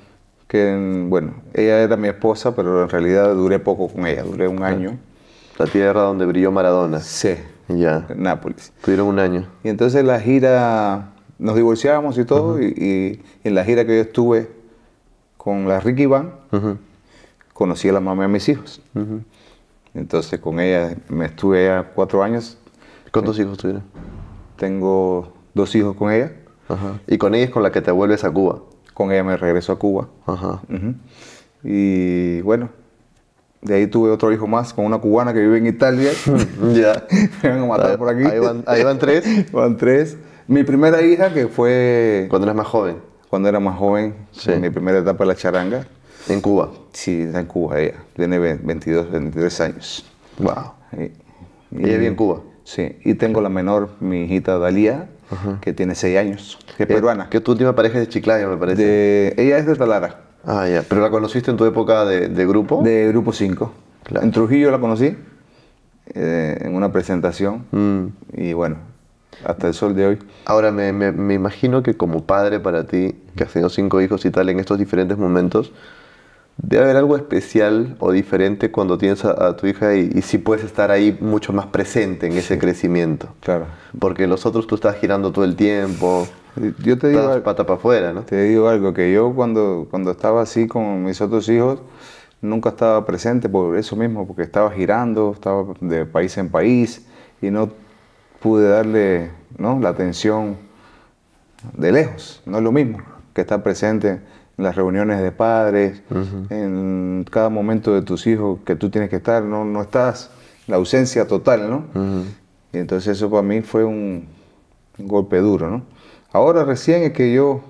Speaker 1: bueno, ella era mi esposa, pero en realidad duré poco con ella, duré un año. La tierra donde brilló Maradona. Sí. Ya. Nápoles. Tuvieron un año. Y entonces la gira, nos divorciábamos y todo, y, en la gira que yo estuve con la Ricky Van, conocí a la mamá de mis hijos. Entonces con ella me estuve ya cuatro años. ¿Cuántos dos hijos tuvieron? Tengo dos hijos con ella. Y con ella es con la que te vuelves a Cuba con ella me regreso a Cuba. Y bueno, de ahí tuve otro hijo más con una cubana que vive en Italia. *laughs* ya. *laughs* Me van a matar por aquí. Ahí van, tres. *laughs* van tres. Mi primera hija que fue... Cuando eras más joven. Cuando era más joven, sí. en mi primera etapa de la charanga. ¿En Cuba? Sí, está en Cuba ella. Tiene 22, 23 años. Wow. Y, ¿Ella vive en Cuba? Sí. Y tengo la menor, mi hijita Dalía, que tiene 6 años, que es eh, peruana. Que tu última pareja de Chiclayo, me parece. ella es de Talara. Ah, ya. ¿Pero la conociste en tu época de, grupo? De grupo 5. En Trujillo la conocí, eh, en una presentación, mm. y bueno, hasta el sol de hoy. Ahora, me, me, me imagino
Speaker 2: que como padre para ti, que has tenido cinco hijos y tal, en estos diferentes momentos, debe haber algo especial o diferente cuando tienes a, tu hija y, si puedes estar ahí mucho más presente en ese crecimiento. Claro. Porque los otros tú estás girando todo el tiempo.
Speaker 1: Yo te digo pata para afuera, ¿no? Te digo algo que yo cuando cuando estaba así con mis otros hijos nunca estaba presente por eso mismo, porque estaba girando, estaba de país en país y no pude darle, la atención de lejos, no es lo mismo que estar presente las reuniones de padres, en cada momento de tus hijos que tú tienes que estar, no, no estás, la ausencia total, ¿no? Y entonces eso para mí fue un, un, golpe duro, ¿no? Ahora recién es que yo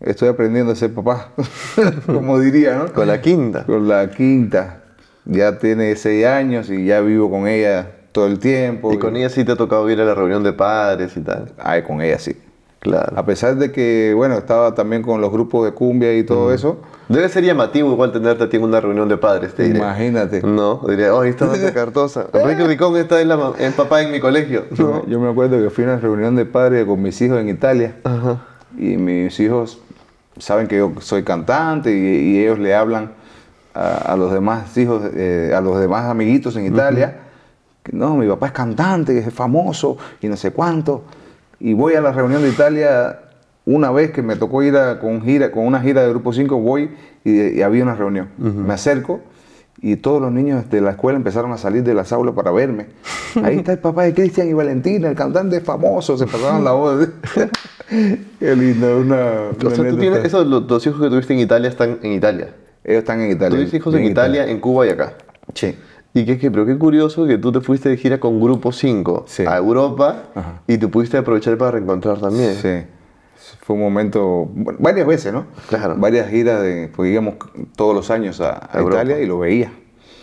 Speaker 1: estoy aprendiendo a ser papá, *laughs* como diría, ¿no? Con la quinta. Con la quinta. Ya tiene seis años y ya vivo con ella todo el tiempo. ¿Y con ella sí te ha tocado ir a la reunión de padres y tal? Ay, con ella sí. A pesar de que, bueno, estaba también con los grupos de cumbia y todo eso.
Speaker 2: Debe ser llamativo igual tenerte a ti en una reunión de padres, te Imagínate. No, diría, oh, ahí está Dante Cartosa.
Speaker 1: Enrique Ricón está en, la,
Speaker 2: papá en mi colegio.
Speaker 1: Yo me acuerdo que fui a una reunión de padres con mis hijos en Italia. Ajá. Y mis hijos saben que yo soy cantante y, ellos le hablan a, los demás hijos, eh, a los demás amiguitos en Italia. que, no, mi papá es cantante, es famoso y no sé cuánto y voy a la reunión de Italia. Una vez que me tocó ir a, con, una gira de Grupo 5, voy y, había una reunión. Me acerco y todos los niños de la escuela empezaron a salir de las aulas para verme. *laughs* Ahí está el papá de Cristian y Valentina, el cantante famoso, se pasaron la voz. *laughs* Qué lindo, una... los
Speaker 2: dos hijos que tuviste en Italia están en Italia. Ellos están en Italia. Tuviste hijos en, Italia, en Cuba y acá. Sí. Y que, que, pero qué curioso que tú te fuiste de gira con
Speaker 1: Grupo 5 a Europa y te pudiste aprovechar para reencontrar también. Sí. Fue un momento, varias veces, ¿no? Claro. Varias giras, de, porque íbamos todos los años a, Italia y lo veía.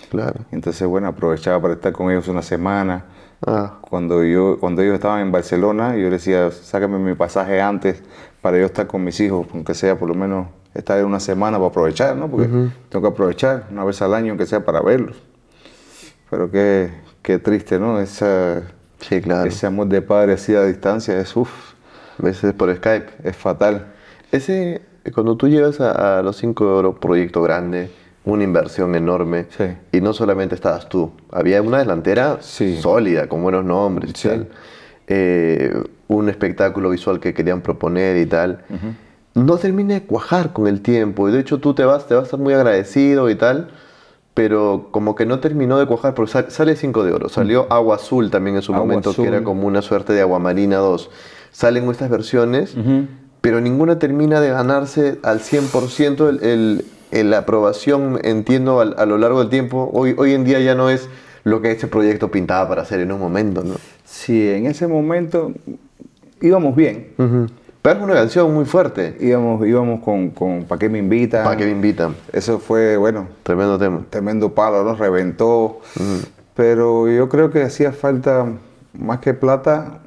Speaker 1: Claro. Entonces, bueno, aprovechaba para estar con ellos una semana. Ah. Cuando, yo, cuando ellos estaban en Barcelona, yo decía, sácame mi pasaje antes para yo estar con mis hijos, aunque sea por lo menos estar una semana para aprovechar, ¿no? Porque tengo que aprovechar una vez al año, aunque sea para verlos. Pero qué, qué triste, ¿no? Esa, sí, claro. Ese amor de padre así a distancia es uff. A veces por Skype.
Speaker 2: Es fatal. Ese, cuando tú llevas a, los 5 euros proyecto grande, una inversión enorme, y no solamente estabas tú, había una delantera sí. sólida, con buenos nombres y tal. Eh, un espectáculo visual que querían proponer y tal. No termina de cuajar con el tiempo, y de hecho tú te vas, te vas a estar muy agradecido y tal pero como que no terminó de cuajar, porque sale 5 de oro, mm. salió Agua Azul también en su momento, que era como una suerte de Agua Marina 2. Salen estas versiones, pero ninguna termina de ganarse al 100% el, el, aprobación, entiendo, a lo largo del tiempo. Hoy, hoy en día ya no es lo que este proyecto pintaba para hacer en un
Speaker 1: momento, ¿no? Sí, en ese momento íbamos bien. Pero es una canción muy fuerte. Íbamos, íbamos con, con ¿Para qué me invitan? ¿Para qué me invitan? Eso fue, bueno. Tremendo tema. Tremendo palo, nos reventó. Pero yo creo que hacía falta, más que plata,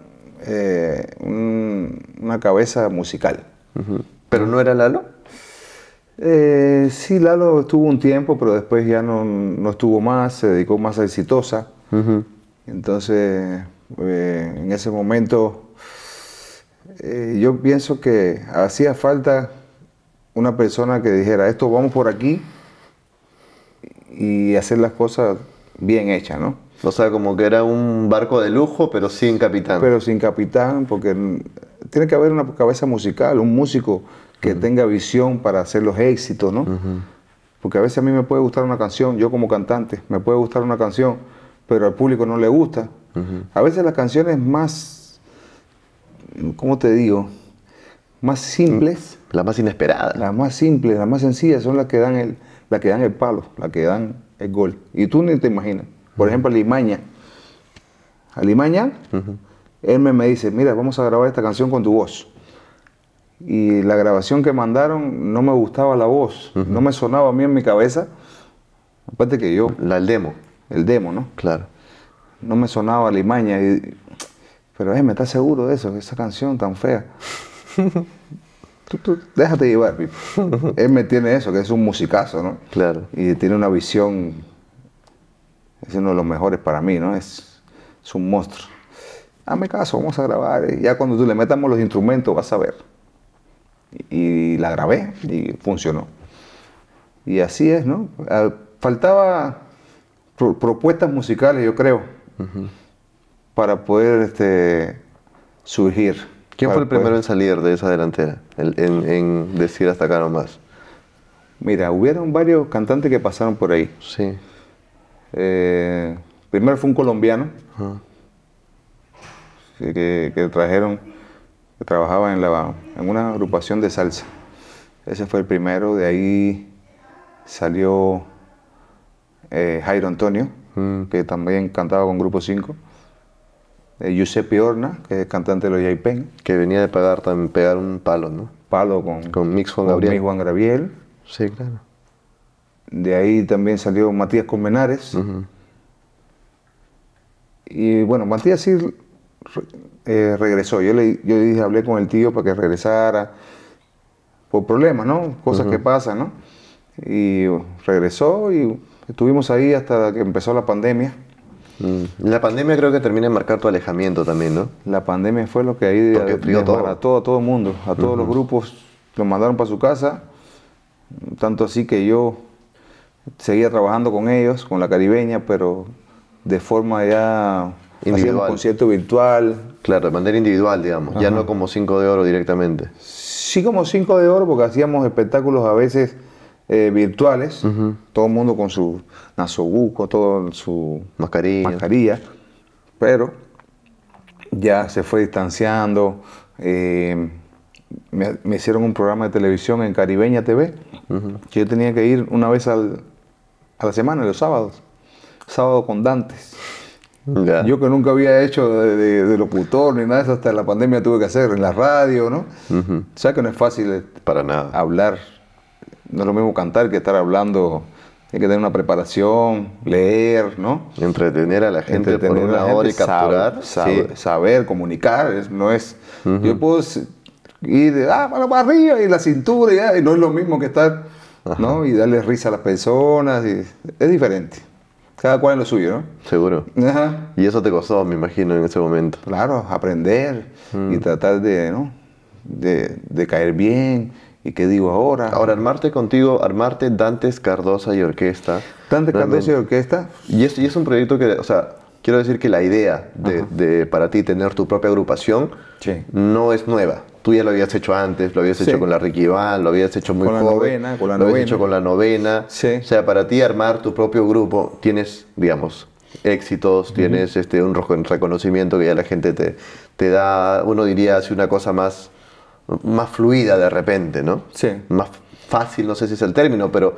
Speaker 1: eh, una cabeza musical. ¿Pero no era Lalo? Eh, sí, Lalo estuvo un tiempo, pero después ya no, estuvo más, se dedicó más a Exitosa. Entonces, eh, en ese momento eh, yo pienso que hacía falta una persona que dijera, esto vamos por aquí y hacer las cosas bien hechas, ¿no? O sea, como que era un barco de lujo, pero sin capitán. Pero sin capitán, porque tiene que haber una cabeza musical, un músico que tenga visión para hacer los éxitos, ¿no? Porque a veces a mí me puede gustar una canción, yo como cantante, me puede gustar una canción, pero al público no le gusta. A veces las canciones más ¿cómo te digo? Más simples. Las más inesperadas. Las más simples, las más sencillas son las que dan el, las que dan el palo, las que dan el gol. Y tú ni te imaginas. Por ejemplo, Alimaña. Alimaña, él me, dice, mira, vamos a grabar esta canción con tu voz. Y la grabación que mandaron no me gustaba la voz, no me sonaba a mí en mi cabeza. Aparte que yo... La, el demo. El demo, ¿no? Claro. No me sonaba Alimaña. Y pero, eh, ¿me estás seguro de eso? Esa canción tan fea. *laughs* tú, tú, déjate llevar, Pipo. Él me tiene eso, que es un musicazo, ¿no? Claro. Y tiene una visión, es uno de los mejores para mí, ¿no? Es, un monstruo. Dame caso, vamos a grabar. Eh. ya cuando tú le metamos los instrumentos, vas a ver. Y, la grabé y funcionó. Y así es, ¿no? Ah, faltaba propuestas musicales, yo creo para poder este, surgir. ¿Quién fue el primero en salir de esa delantera? En, decir hasta acá nomás. Mira, hubieron varios cantantes que pasaron por ahí. Sí. Eh, primero fue un colombiano que, trajeron, que trabajaba en, la, en una agrupación de salsa. Ese fue el primero, de ahí salió eh, Jairo Antonio, mm. que también cantaba con Grupo 5. Eh, Giuseppe Orna, que es cantante de los Yaipen. Que venía de pegar, también, pegar un palo, ¿no? Palo con, con Mix Juan con Gabriel. Juan Gabriel. Sí, claro. De ahí también salió Matías Colmenares. Y bueno, Matías sí eh, regresó. Yo le, yo dije, hablé con el tío para que regresara. Por problemas, ¿no? Cosas que pasan, ¿no? Y regresó y estuvimos ahí hasta que empezó la pandemia. Mm. La pandemia creo que termina en marcar tu alejamiento también, ¿no? La pandemia fue lo que ahí a todo. a todo, todo el mundo, a todos los grupos, los mandaron para su casa, tanto así que yo seguía trabajando con ellos, con la caribeña, pero de forma ya individual. un concierto virtual. Claro, de manera individual, digamos, ya no como Cinco de oro directamente. Sí, como Cinco de oro, porque hacíamos espectáculos a veces eh, virtuales, todo el mundo con su nasobuco, todo su mascarilla. pero ya se fue distanciando. Eh, me, hicieron un programa de televisión en Caribeña TV, que yo tenía que ir una vez a la semana, los sábados, sábado con Dantes. Yo que nunca había hecho de, locutor ni nada de eso, hasta la pandemia tuve que hacer en la radio, ¿no?
Speaker 2: que
Speaker 1: no es fácil eh, Para hablar no es lo mismo cantar que estar hablando. Hay que tener una preparación, leer, ¿no? Entretener a la gente Entretener una hora y capturar. Saber, comunicar, no es... Yo puedo ir ah, para arriba y la cintura y, y, no es lo mismo que estar, ¿no? Y darle risa a las personas, es diferente. Cada cual es lo suyo, ¿no?
Speaker 2: Seguro. Y eso te costó, me imagino, en ese momento. Claro, aprender y mm. tratar de, ¿no? de, de caer bien ¿Y qué digo ahora? Ahora, armarte contigo, armarte Dantes Cardosa y Orquesta. Dantes Cardosa y Orquesta. Y es, es un proyecto que, o sea, quiero decir que la idea de, para ti tener tu propia agrupación no es nueva. Tú ya lo habías hecho antes, lo habías hecho con la Ricky Van, lo habías hecho muy con la novena, con lo habías hecho con la novena. O sea, para ti armar tu propio grupo tienes, digamos, éxitos, tienes este, un reconocimiento que ya la gente te da, uno diría, hace una cosa más más fluida de repente, ¿no? Sí. Más fácil, no sé si es el término, pero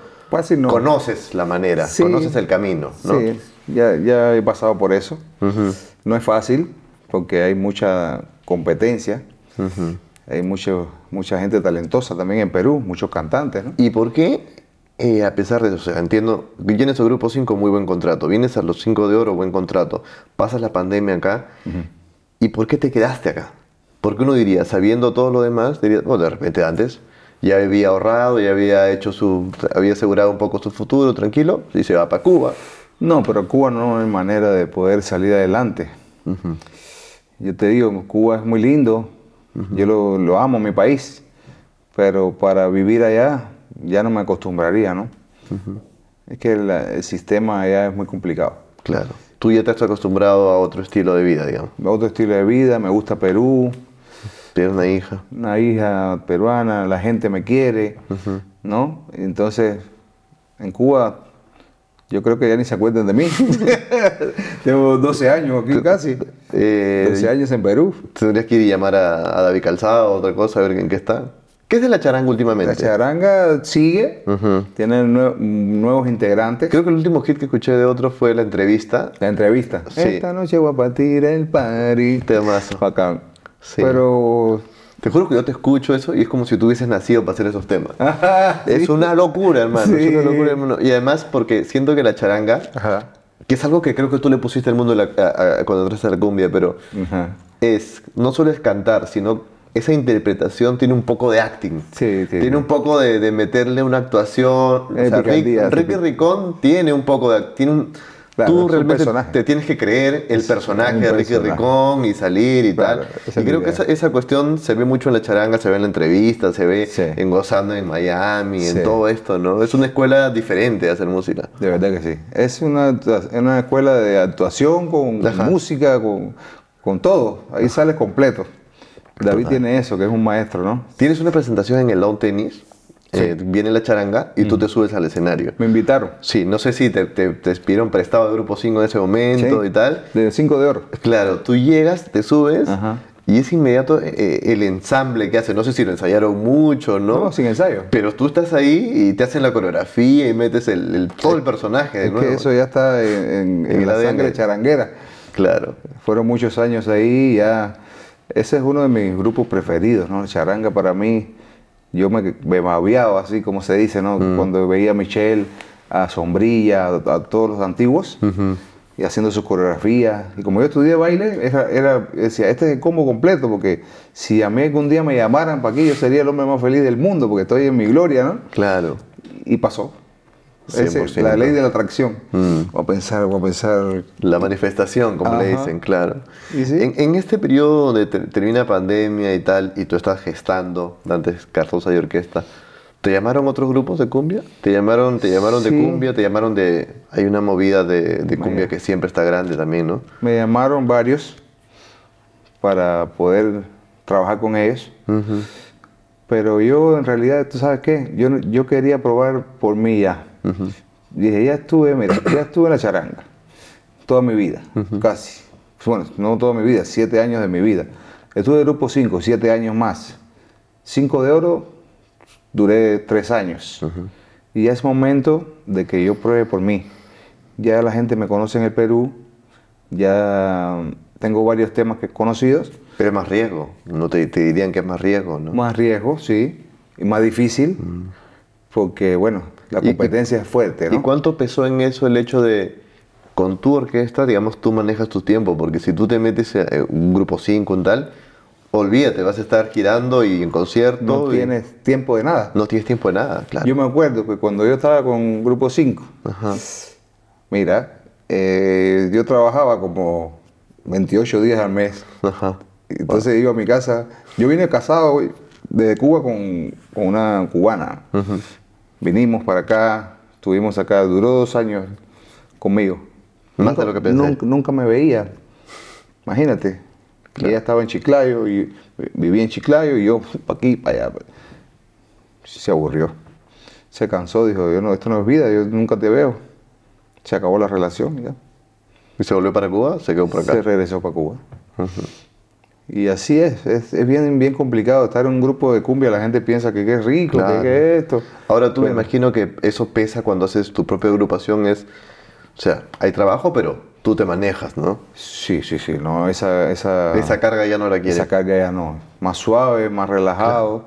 Speaker 2: conoces
Speaker 1: la manera, conoces el camino, ¿no? Sí, ya, ya he pasado por eso. No es fácil porque hay mucha competencia. Hay mucho, mucha gente talentosa también en Perú, muchos cantantes. ¿no? ¿Y por qué, eh, a pesar de eso, o sea,
Speaker 2: entiendo, vienes a Grupo 5, muy buen contrato, vienes a los 5 de oro, buen contrato, pasas la pandemia acá, ¿y por qué te quedaste acá? Porque uno diría, sabiendo todo lo demás, diría, bueno, de repente antes ya había ahorrado, ya había hecho su, había asegurado un poco su futuro,
Speaker 1: tranquilo, y se va para Cuba. No, pero Cuba no hay manera de poder salir adelante. Yo te digo, Cuba es muy lindo, yo lo, amo, mi país, pero para vivir allá ya no me acostumbraría, ¿no? Es que el, sistema allá es muy complicado. Claro. Tú ya te has acostumbrado a otro estilo de vida, digamos. otro estilo de vida, me gusta Perú, tiene una hija. Una hija peruana, la gente me quiere, ¿no? Entonces, en Cuba, yo creo que ya ni se acuerdan de mí. *laughs* Tengo 12 años aquí casi.
Speaker 2: 12 eh, años en Perú. Tendrías que ir y llamar a, David Calzado o otra cosa, a ver en qué está.
Speaker 1: ¿Qué es de la charanga últimamente? La charanga sigue, tiene nuevos integrantes. Creo que el último hit que escuché de otro fue la entrevista. La entrevista. Esta noche voy a partir el party. Temazo. Bacán. Pero te juro que yo te escucho eso
Speaker 2: y es como si tú hubieses nacido para hacer esos temas.
Speaker 1: *laughs* es una locura, hermano. Es una locura,
Speaker 2: Y además porque siento que la charanga, que es algo que creo que tú le pusiste al mundo cuando entraste a la cumbia, pero es, no solo es cantar, sino esa interpretación tiene un poco de acting. Sí, tiene un poco de, meterle una actuación. Ricky Ricón tiene un poco de... Tiene Tú realmente te tienes que creer el personaje de Ricky Ricón y salir y tal. Y creo que esa, cuestión se ve mucho en la charanga, se ve en la entrevista, se ve en Gozando en Miami, en todo esto, ¿no? Es una escuela diferente de hacer
Speaker 1: música. De verdad que sí. Es una, escuela de actuación con música, con, todo. Ahí sales completo. David tiene eso, que es un maestro, ¿no? ¿Tienes
Speaker 2: una presentación en el Lawn Tennis? Eh, viene la charanga y tú te subes al escenario. Me invitaron. Sí, no sé si te, te, pidieron prestado de Grupo 5 en ese momento y tal. De 5 de oro. Claro, tú llegas, te subes y es inmediato eh, eh, el ensamble que hace. No sé si lo ensayaron mucho, ¿no? No, sin ensayo. Pero tú estás ahí y te hacen la coreografía y metes el, todo el personaje. es que eso
Speaker 1: ya está en, la, sangre charanguera. Claro. Fueron muchos años ahí ya. Ese es uno de mis grupos preferidos, ¿no? charanga para mí yo me, me así como se dice, ¿no? Mm. Cuando veía a Michelle, a Sombrilla, a, todos los antiguos, y haciendo sus coreografías. Y como yo estudié baile, era, decía, este es el combo completo, porque si a mí algún día me llamaran para aquí, yo sería el hombre más feliz del mundo, porque estoy en mi gloria, ¿no? Claro. Y pasó la ley de la atracción. Mm. O a pensar, o pensar.
Speaker 2: La manifestación, como le dicen, claro. en, este periodo donde termina pandemia y tal, y tú estás gestando antes Cardosa y Orquesta, ¿te llamaron otros grupos de cumbia? ¿Te llamaron, te llamaron de cumbia? ¿Te llamaron de.? Hay una movida de, cumbia que siempre está grande también, ¿no?
Speaker 1: Me llamaron varios para poder trabajar con ellos. Pero yo en realidad, ¿tú sabes qué? Yo, yo quería probar por mí ya Dije, ya estuve, *clears throat* ya estuve en la charanga, toda mi vida, casi. Bueno, no toda mi vida, siete años de mi vida. Estuve de grupo 5, siete años más. Cinco de oro, duré tres años. Y ya es momento de que yo pruebe por mí. Ya la gente me conoce en el Perú, ya tengo varios temas que conocidos. Pero es más riesgo, no te, dirían que es más riesgo, ¿no? Más riesgo, sí, y más difícil, porque bueno, la competencia es fuerte, ¿no? ¿Y
Speaker 2: cuánto pesó en eso el hecho de, con tu orquesta, digamos, tú manejas tu tiempo? Porque si tú te metes en eh, un grupo 5, y tal, olvídate, vas a estar girando y en concierto. No
Speaker 1: tienes tiempo de nada. No tienes tiempo de nada, claro. Yo me acuerdo que cuando yo estaba con un Grupo 5, mira, eh, yo trabajaba como 28 días al mes. Ajá. Entonces iba a mi casa. Yo vine casado desde Cuba con, una cubana. Vinimos para acá, estuvimos acá, duró dos años conmigo. nunca, lo que Nunca, me veía. Imagínate. Ella estaba en Chiclayo y vivía en Chiclayo y yo para aquí, para allá. Se aburrió. Se cansó, dijo, yo no, esto no es vida, yo nunca te veo. Se acabó la relación, ya. ¿Y se volvió para Cuba? ¿Se quedó para acá? Se regresó para Cuba. Y así es, es, es, bien, bien complicado estar en un grupo de cumbia, la gente piensa que, qué es rico, qué es esto. Ahora tú me imagino que eso pesa cuando haces tu propia agrupación, es, o sea, hay trabajo, pero tú te manejas, ¿no? Sí, sí, sí, no, esa... Esa, esa carga ya no la quieres. Esa carga ya no, más suave, más relajado,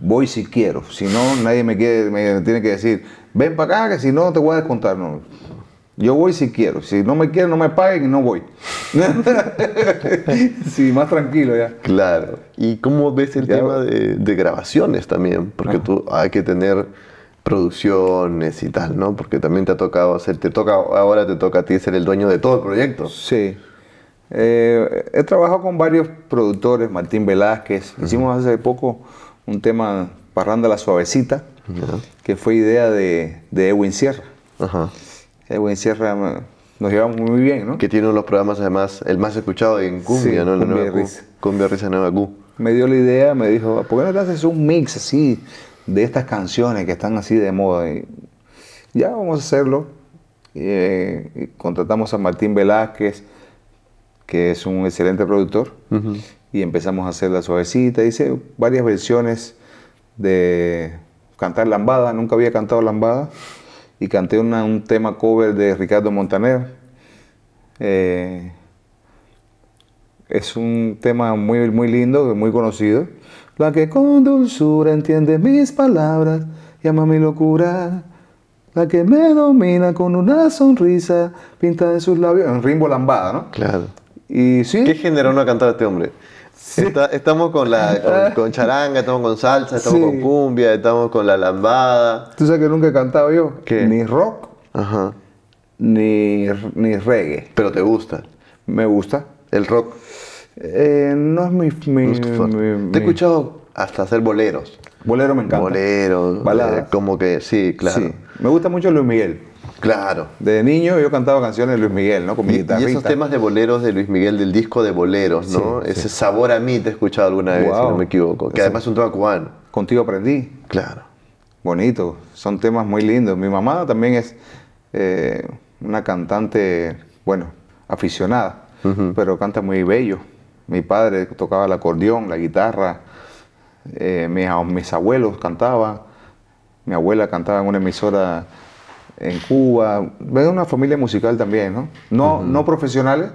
Speaker 1: voy si quiero, si no nadie me, quiere, me tiene que decir, ven para acá que si no te voy a descontar, no. Yo voy si quiero. Si no me quieren, no me paguen y no voy. *laughs* sí, más tranquilo ya. Claro. ¿Y cómo ves el tema de,
Speaker 2: grabaciones también? Porque ah. tú hay que tener producciones y tal, ¿no? Porque también
Speaker 1: te ha tocado hacer, te toca, ahora te toca a ti ser el dueño de todo el proyecto. Sí. Eh, he trabajado con varios productores, Martín Velázquez. Hicimos hace poco un tema Parranda la Suavecita, que fue idea de, de Ewin Sierra. Ajá. Edwin Sierra nos llevamos muy bien, ¿no? Que tiene uno de los programas, además, el más
Speaker 2: escuchado en Cumbia, ¿no?
Speaker 1: cumbia Me dio la idea, me dijo, ¿por qué no te haces un mix así de estas canciones que están así de moda? Y ya vamos a hacerlo. Eh, contratamos a Martín Velázquez, que es un excelente productor, y empezamos a hacer la suavecita. Hice varias versiones de cantar lambada, nunca había cantado lambada y canté un tema cover de Ricardo Montaner. Eh, es un tema muy, muy lindo, muy conocido. La que con dulzura entiende mis palabras, llama mi locura. La que me domina con una sonrisa, pinta de sus labios, en rimbo lambada, ¿no? Claro. Y
Speaker 2: sí. ¿Qué generó una ha este hombre? estamos con, la, ah. con, charanga, estamos con salsa, estamos con cumbia, estamos con la lambada.
Speaker 1: ¿Tú sabes que nunca he cantado yo? Ni rock, Ajá. Ni, ni reggae. ¿Pero te gusta? Me gusta. ¿El rock? Eh, no es mi... te
Speaker 2: he
Speaker 1: escuchado hasta hacer boleros. Bolero me encanta. Boleros, como que, sí, claro. Sí. Me gusta mucho Luis Miguel. Claro. Desde niño yo cantaba canciones de Luis Miguel, ¿no? Con mi guitarra. Y esos temas de
Speaker 2: boleros de Luis Miguel, del
Speaker 1: disco de boleros, ¿no? Ese sabor a mí te he escuchado alguna vez, si no me equivoco. Que además es un tema cubano. Contigo aprendí. Claro. Bonito. Son temas muy lindos. Mi mamá también es eh, una cantante, bueno, aficionada, pero canta muy bello. Mi padre tocaba el acordeón, la guitarra, eh, mis, abuelos cantaban, mi abuela cantaba en una emisora en Cuba, era una familia musical también, ¿no? No, profesionales,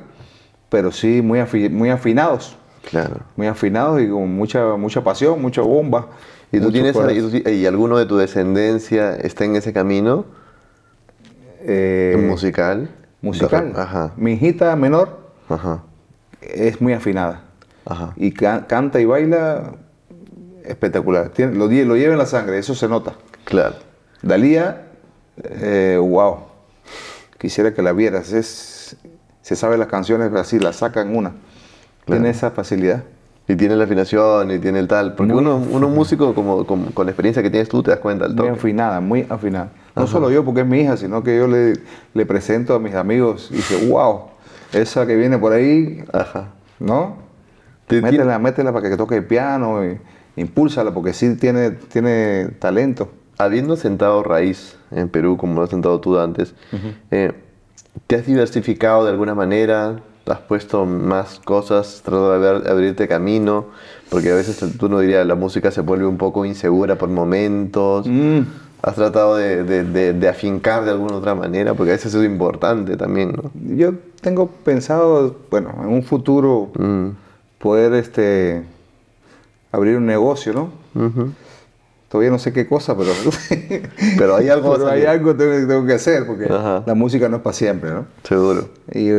Speaker 1: pero sí muy, muy afinados. Claro. Muy afinados y con mucha, mucha pasión, mucha bomba. ¿Y tú tienes y, alguno de tu descendencia está en ese camino? Eh, musical. Musical. Mi hijita menor es muy afinada. Y canta y baila espectacular. Tiene, lo, lo lleva en la sangre, eso se nota. Claro. Dalía, eh, wow. Quisiera que la vieras. Es, se sabe las canciones así, la sacan una. Tiene esa facilidad. Y tiene la afinación y tiene el tal. Porque uno, músico como, con la experiencia que tienes tú te das cuenta Muy afinada, muy afinada. No solo yo porque es mi hija, sino que yo le, presento a mis amigos y dice, wow, esa que viene por ahí, Ajá. ¿no? Métela, métela para que toque el piano impúlsala porque sí tiene, tiene talento. Habiendo sentado raíz en Perú, como lo has sentado tú
Speaker 2: antes, eh, ¿te has diversificado de alguna manera? has puesto más cosas, tratado de abrirte camino, porque a veces tú no dirías, la música se vuelve un poco insegura por momentos. Mm. Has tratado de, afincar de alguna otra
Speaker 1: manera, porque a veces es importante también, ¿no? Yo tengo pensado, bueno, en un futuro mm. poder este, abrir un negocio, ¿no? Todavía no sé qué cosa, pero, *laughs* pero hay algo, que *laughs* tengo que hacer, porque la música no es para siempre, ¿no? Seguro. Y,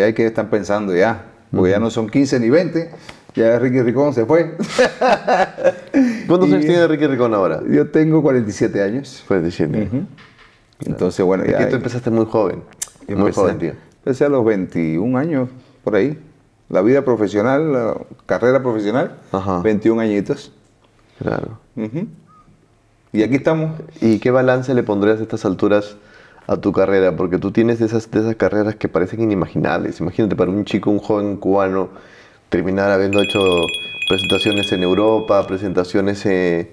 Speaker 1: hay que estar pensando ya, porque ya no son 15 ni 20, ya Ricky Ricón se fue. *laughs* ¿Cuántos años tiene Ricky Ricón ahora? Yo tengo 47 años. 47. Entonces, bueno, tú empezaste muy joven. muy Empecé a los 21 años, por ahí la vida profesional, la carrera profesional, 21 añitos. Claro. Y aquí estamos. ¿Y qué balance le pondrías a estas alturas a
Speaker 2: tu carrera? Porque tú tienes esas, de esas carreras que parecen inimaginables. Imagínate, para un chico, un joven cubano, terminar habiendo hecho presentaciones en Europa, presentaciones... Eh,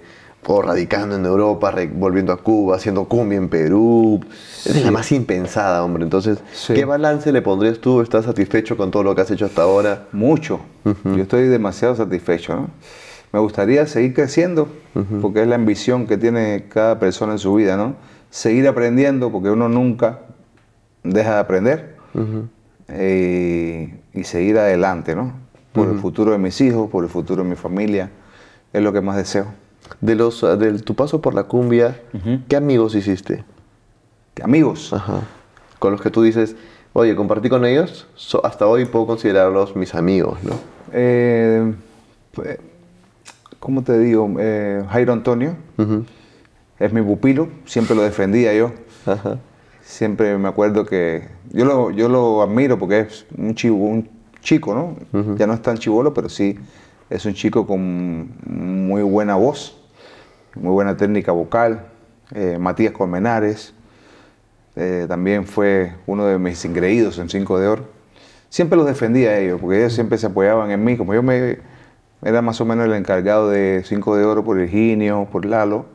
Speaker 2: radicando en Europa, volviendo a Cuba, haciendo cumbia en Perú. Es la más impensada, hombre. Entonces,
Speaker 1: ¿qué balance le pondrías tú? ¿Estás satisfecho con todo lo que has hecho hasta ahora? Mucho. Yo estoy demasiado satisfecho. Me gustaría seguir creciendo, porque es la ambición que tiene cada persona en su vida, ¿no? Seguir aprendiendo, porque uno nunca deja de aprender. Eh, y seguir adelante, ¿no? Por el futuro de mis hijos, por el futuro de mi familia. Es lo que más deseo de los ah, tu paso por la cumbia, ¿qué amigos hiciste? ¿Qué amigos?
Speaker 2: Con los que tú dices, oye, compartí con ellos, hasta hoy puedo considerarlos mis amigos, ¿no?
Speaker 1: Eh, pues, ¿Cómo te digo? Eh, Jairo Antonio es mi pupilo, siempre lo defendía yo. Siempre me acuerdo que yo lo, yo lo admiro porque es un, un chico, ¿no? Ya no es tan chivolo, pero sí es un chico con muy buena voz muy buena técnica vocal. Eh, Matías Colmenares, eh, también fue uno de mis ingreídos en Cinco de Oro. Siempre los defendía a ellos, porque ellos siempre se apoyaban en mí. Como yo me era más o menos el encargado de Cinco de Oro por Virginio, por Lalo,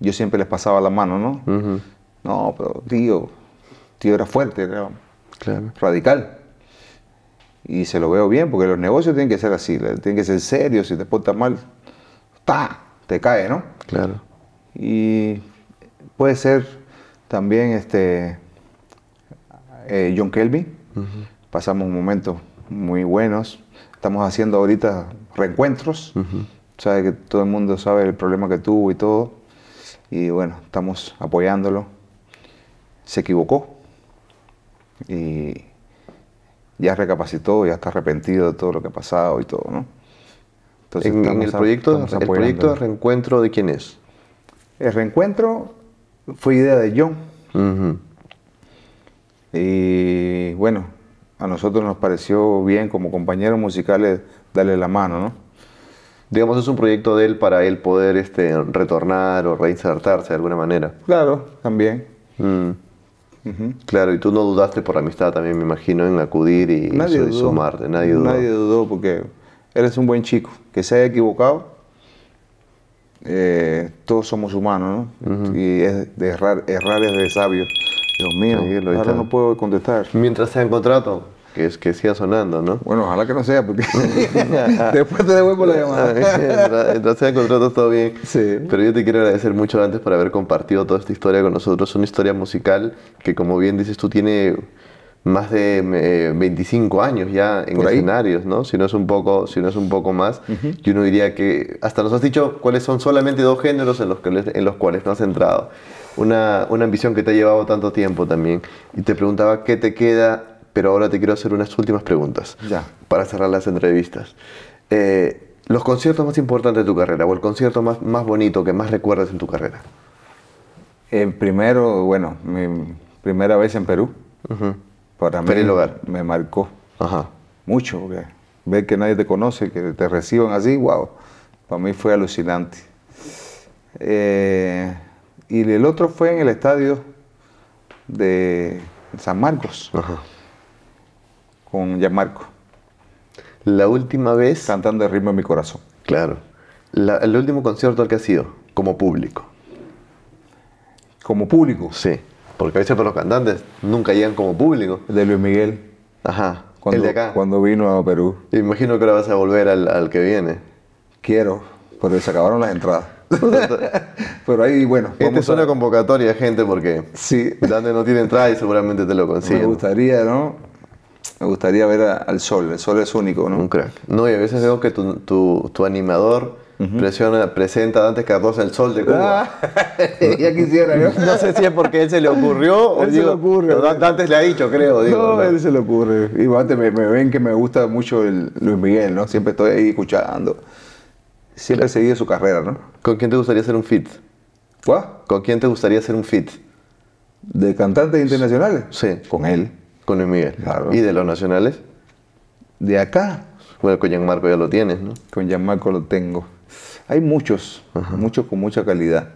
Speaker 1: yo siempre les pasaba la mano,
Speaker 2: ¿no?
Speaker 1: No, pero tío, tío era fuerte, era radical. Y se lo veo bien, porque los negocios tienen que ser así, tienen que ser serios, si te portas mal, está te cae, ¿no? Claro. Y puede ser también este eh, John Kelby. Pasamos momentos muy buenos. Estamos haciendo ahorita reencuentros. Sabe que todo el mundo sabe el problema que tuvo y todo. Y bueno, estamos apoyándolo. Se equivocó. Y ya recapacitó, ya está arrepentido de todo lo que ha pasado y todo, ¿no? en, el, proyecto, el proyecto de reencuentro de quién es? El reencuentro fue idea de John. Y bueno, a nosotros nos pareció bien como compañeros musicales darle la mano, ¿no?
Speaker 2: Digamos, es un proyecto de él para él poder este, retornar o reinsertarse de alguna manera.
Speaker 1: Claro, también. Mm.
Speaker 2: Claro, y tú no dudaste por amistad también, me imagino, en acudir y, y sumarte. Nadie dudó. Nadie
Speaker 1: dudó porque eres un buen chico, que se haya equivocado, eh, todos somos humanos, ¿no? Y es de errar, errar es de sabio.
Speaker 2: Dios mío, ahora no puedo contestar. Mientras sea en contrato, que, es, que siga sonando, ¿no? Bueno,
Speaker 1: ojalá que no sea, porque *laughs* después
Speaker 2: te devuelvo la *laughs* ah, llamada. mientras, sea en contrato, todo bien. Sí. Pero yo te quiero agradecer mucho antes por haber compartido toda esta historia con nosotros. Una historia musical que, como bien dices, tú tiene más de 25 eh, años ya en escenarios, ¿no? Si no es un poco, si no es un poco más, yo no diría que hasta nos has dicho cuáles son solamente dos géneros en los, que, en los cuales no has entrado. Una, una ambición que te ha llevado tanto tiempo también. Y te preguntaba qué te queda, pero ahora te quiero hacer unas últimas preguntas ya. para cerrar las entrevistas. Eh, los conciertos más importantes de tu carrera o el concierto más,
Speaker 1: más bonito que más recuerdas en tu carrera. El eh, primero, bueno, mi primera vez en Perú para mí me marcó mucho. Porque ver que nadie te conoce, que te reciban así, wow, para mí fue alucinante. Eh, y el otro fue en el estadio de San Marcos, con Gianmarco. La última vez... Cantando el ritmo en mi corazón. Claro. el último concierto
Speaker 2: al que ha sido como público. Como público. Sí. Porque a veces los cantantes nunca llegan como público. El de Luis Miguel. Ajá. Cuando, el de acá. Cuando vino a Perú. Imagino que ahora vas a volver al, que viene. Quiero, porque se acabaron las entradas. *laughs* pero ahí, bueno. es una convocatoria, gente, porque sí. Dante no tiene entrada y seguramente te lo consigue. *laughs* Me gustaría, ¿no? Me gustaría ver al sol. El sol es único, ¿no? Un crack. No, y a veces veo que tu, tu, tu animador Presiona, presenta a Dante el sol de Cuba.
Speaker 1: Ah. *laughs* ya quisiera No sé si es
Speaker 2: porque él se le ocurrió *laughs* o él se le ocurre. le ha dicho, creo. no, él
Speaker 1: se le ocurre. Igual antes me, ven que me gusta mucho el Luis Miguel, ¿no? Siempre estoy ahí escuchando. Siempre he seguido su carrera, ¿no? ¿Con quién te gustaría hacer un fit? ¿Con quién te gustaría hacer un fit? ¿De cantantes internacionales? Sí. Con él. Con Luis Miguel. Claro. ¿Y de los nacionales? De acá. Bueno, con Gianmarco ya lo tienes, ¿no? Con Gianmarco lo tengo. Hay muchos, muchos con mucha calidad.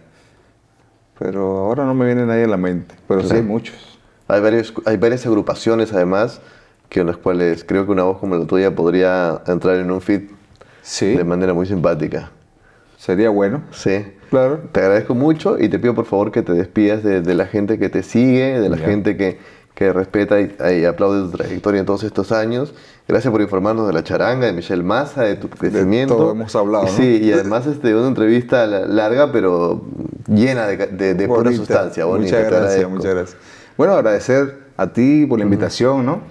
Speaker 1: Pero ahora no me viene nadie a la mente, pero sí hay
Speaker 2: muchos. Hay, hay varias agrupaciones además, que en las cuales creo que una voz como la tuya podría entrar en un feed de manera muy simpática. Sería bueno. Sí. Claro. Te agradezco mucho y te pido por favor que te despidas de, la gente que te sigue, de la gente que, que respeta y, aplaude tu trayectoria en todos estos años Gracias por informarnos de la charanga, de Michelle Massa, de tu crecimiento. De todo hemos hablado. Sí, y además este, una entrevista
Speaker 1: larga, pero llena de, de, pura sustancia. muchas gracias, muchas gracias. Bueno, agradecer a ti por la invitación, ¿no?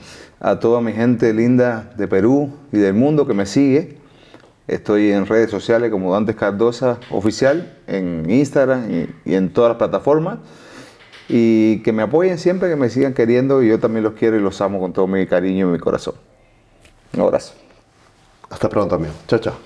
Speaker 1: A toda mi gente linda de Perú y del mundo que me sigue. Estoy en redes sociales como Dantes Cardosa Oficial, en Instagram y en todas las plataformas y que me apoyen siempre, que me sigan queriendo y yo también los quiero y los amo con todo mi cariño y mi corazón. Un abrazo. Hasta pronto, amigo. Chao, chao.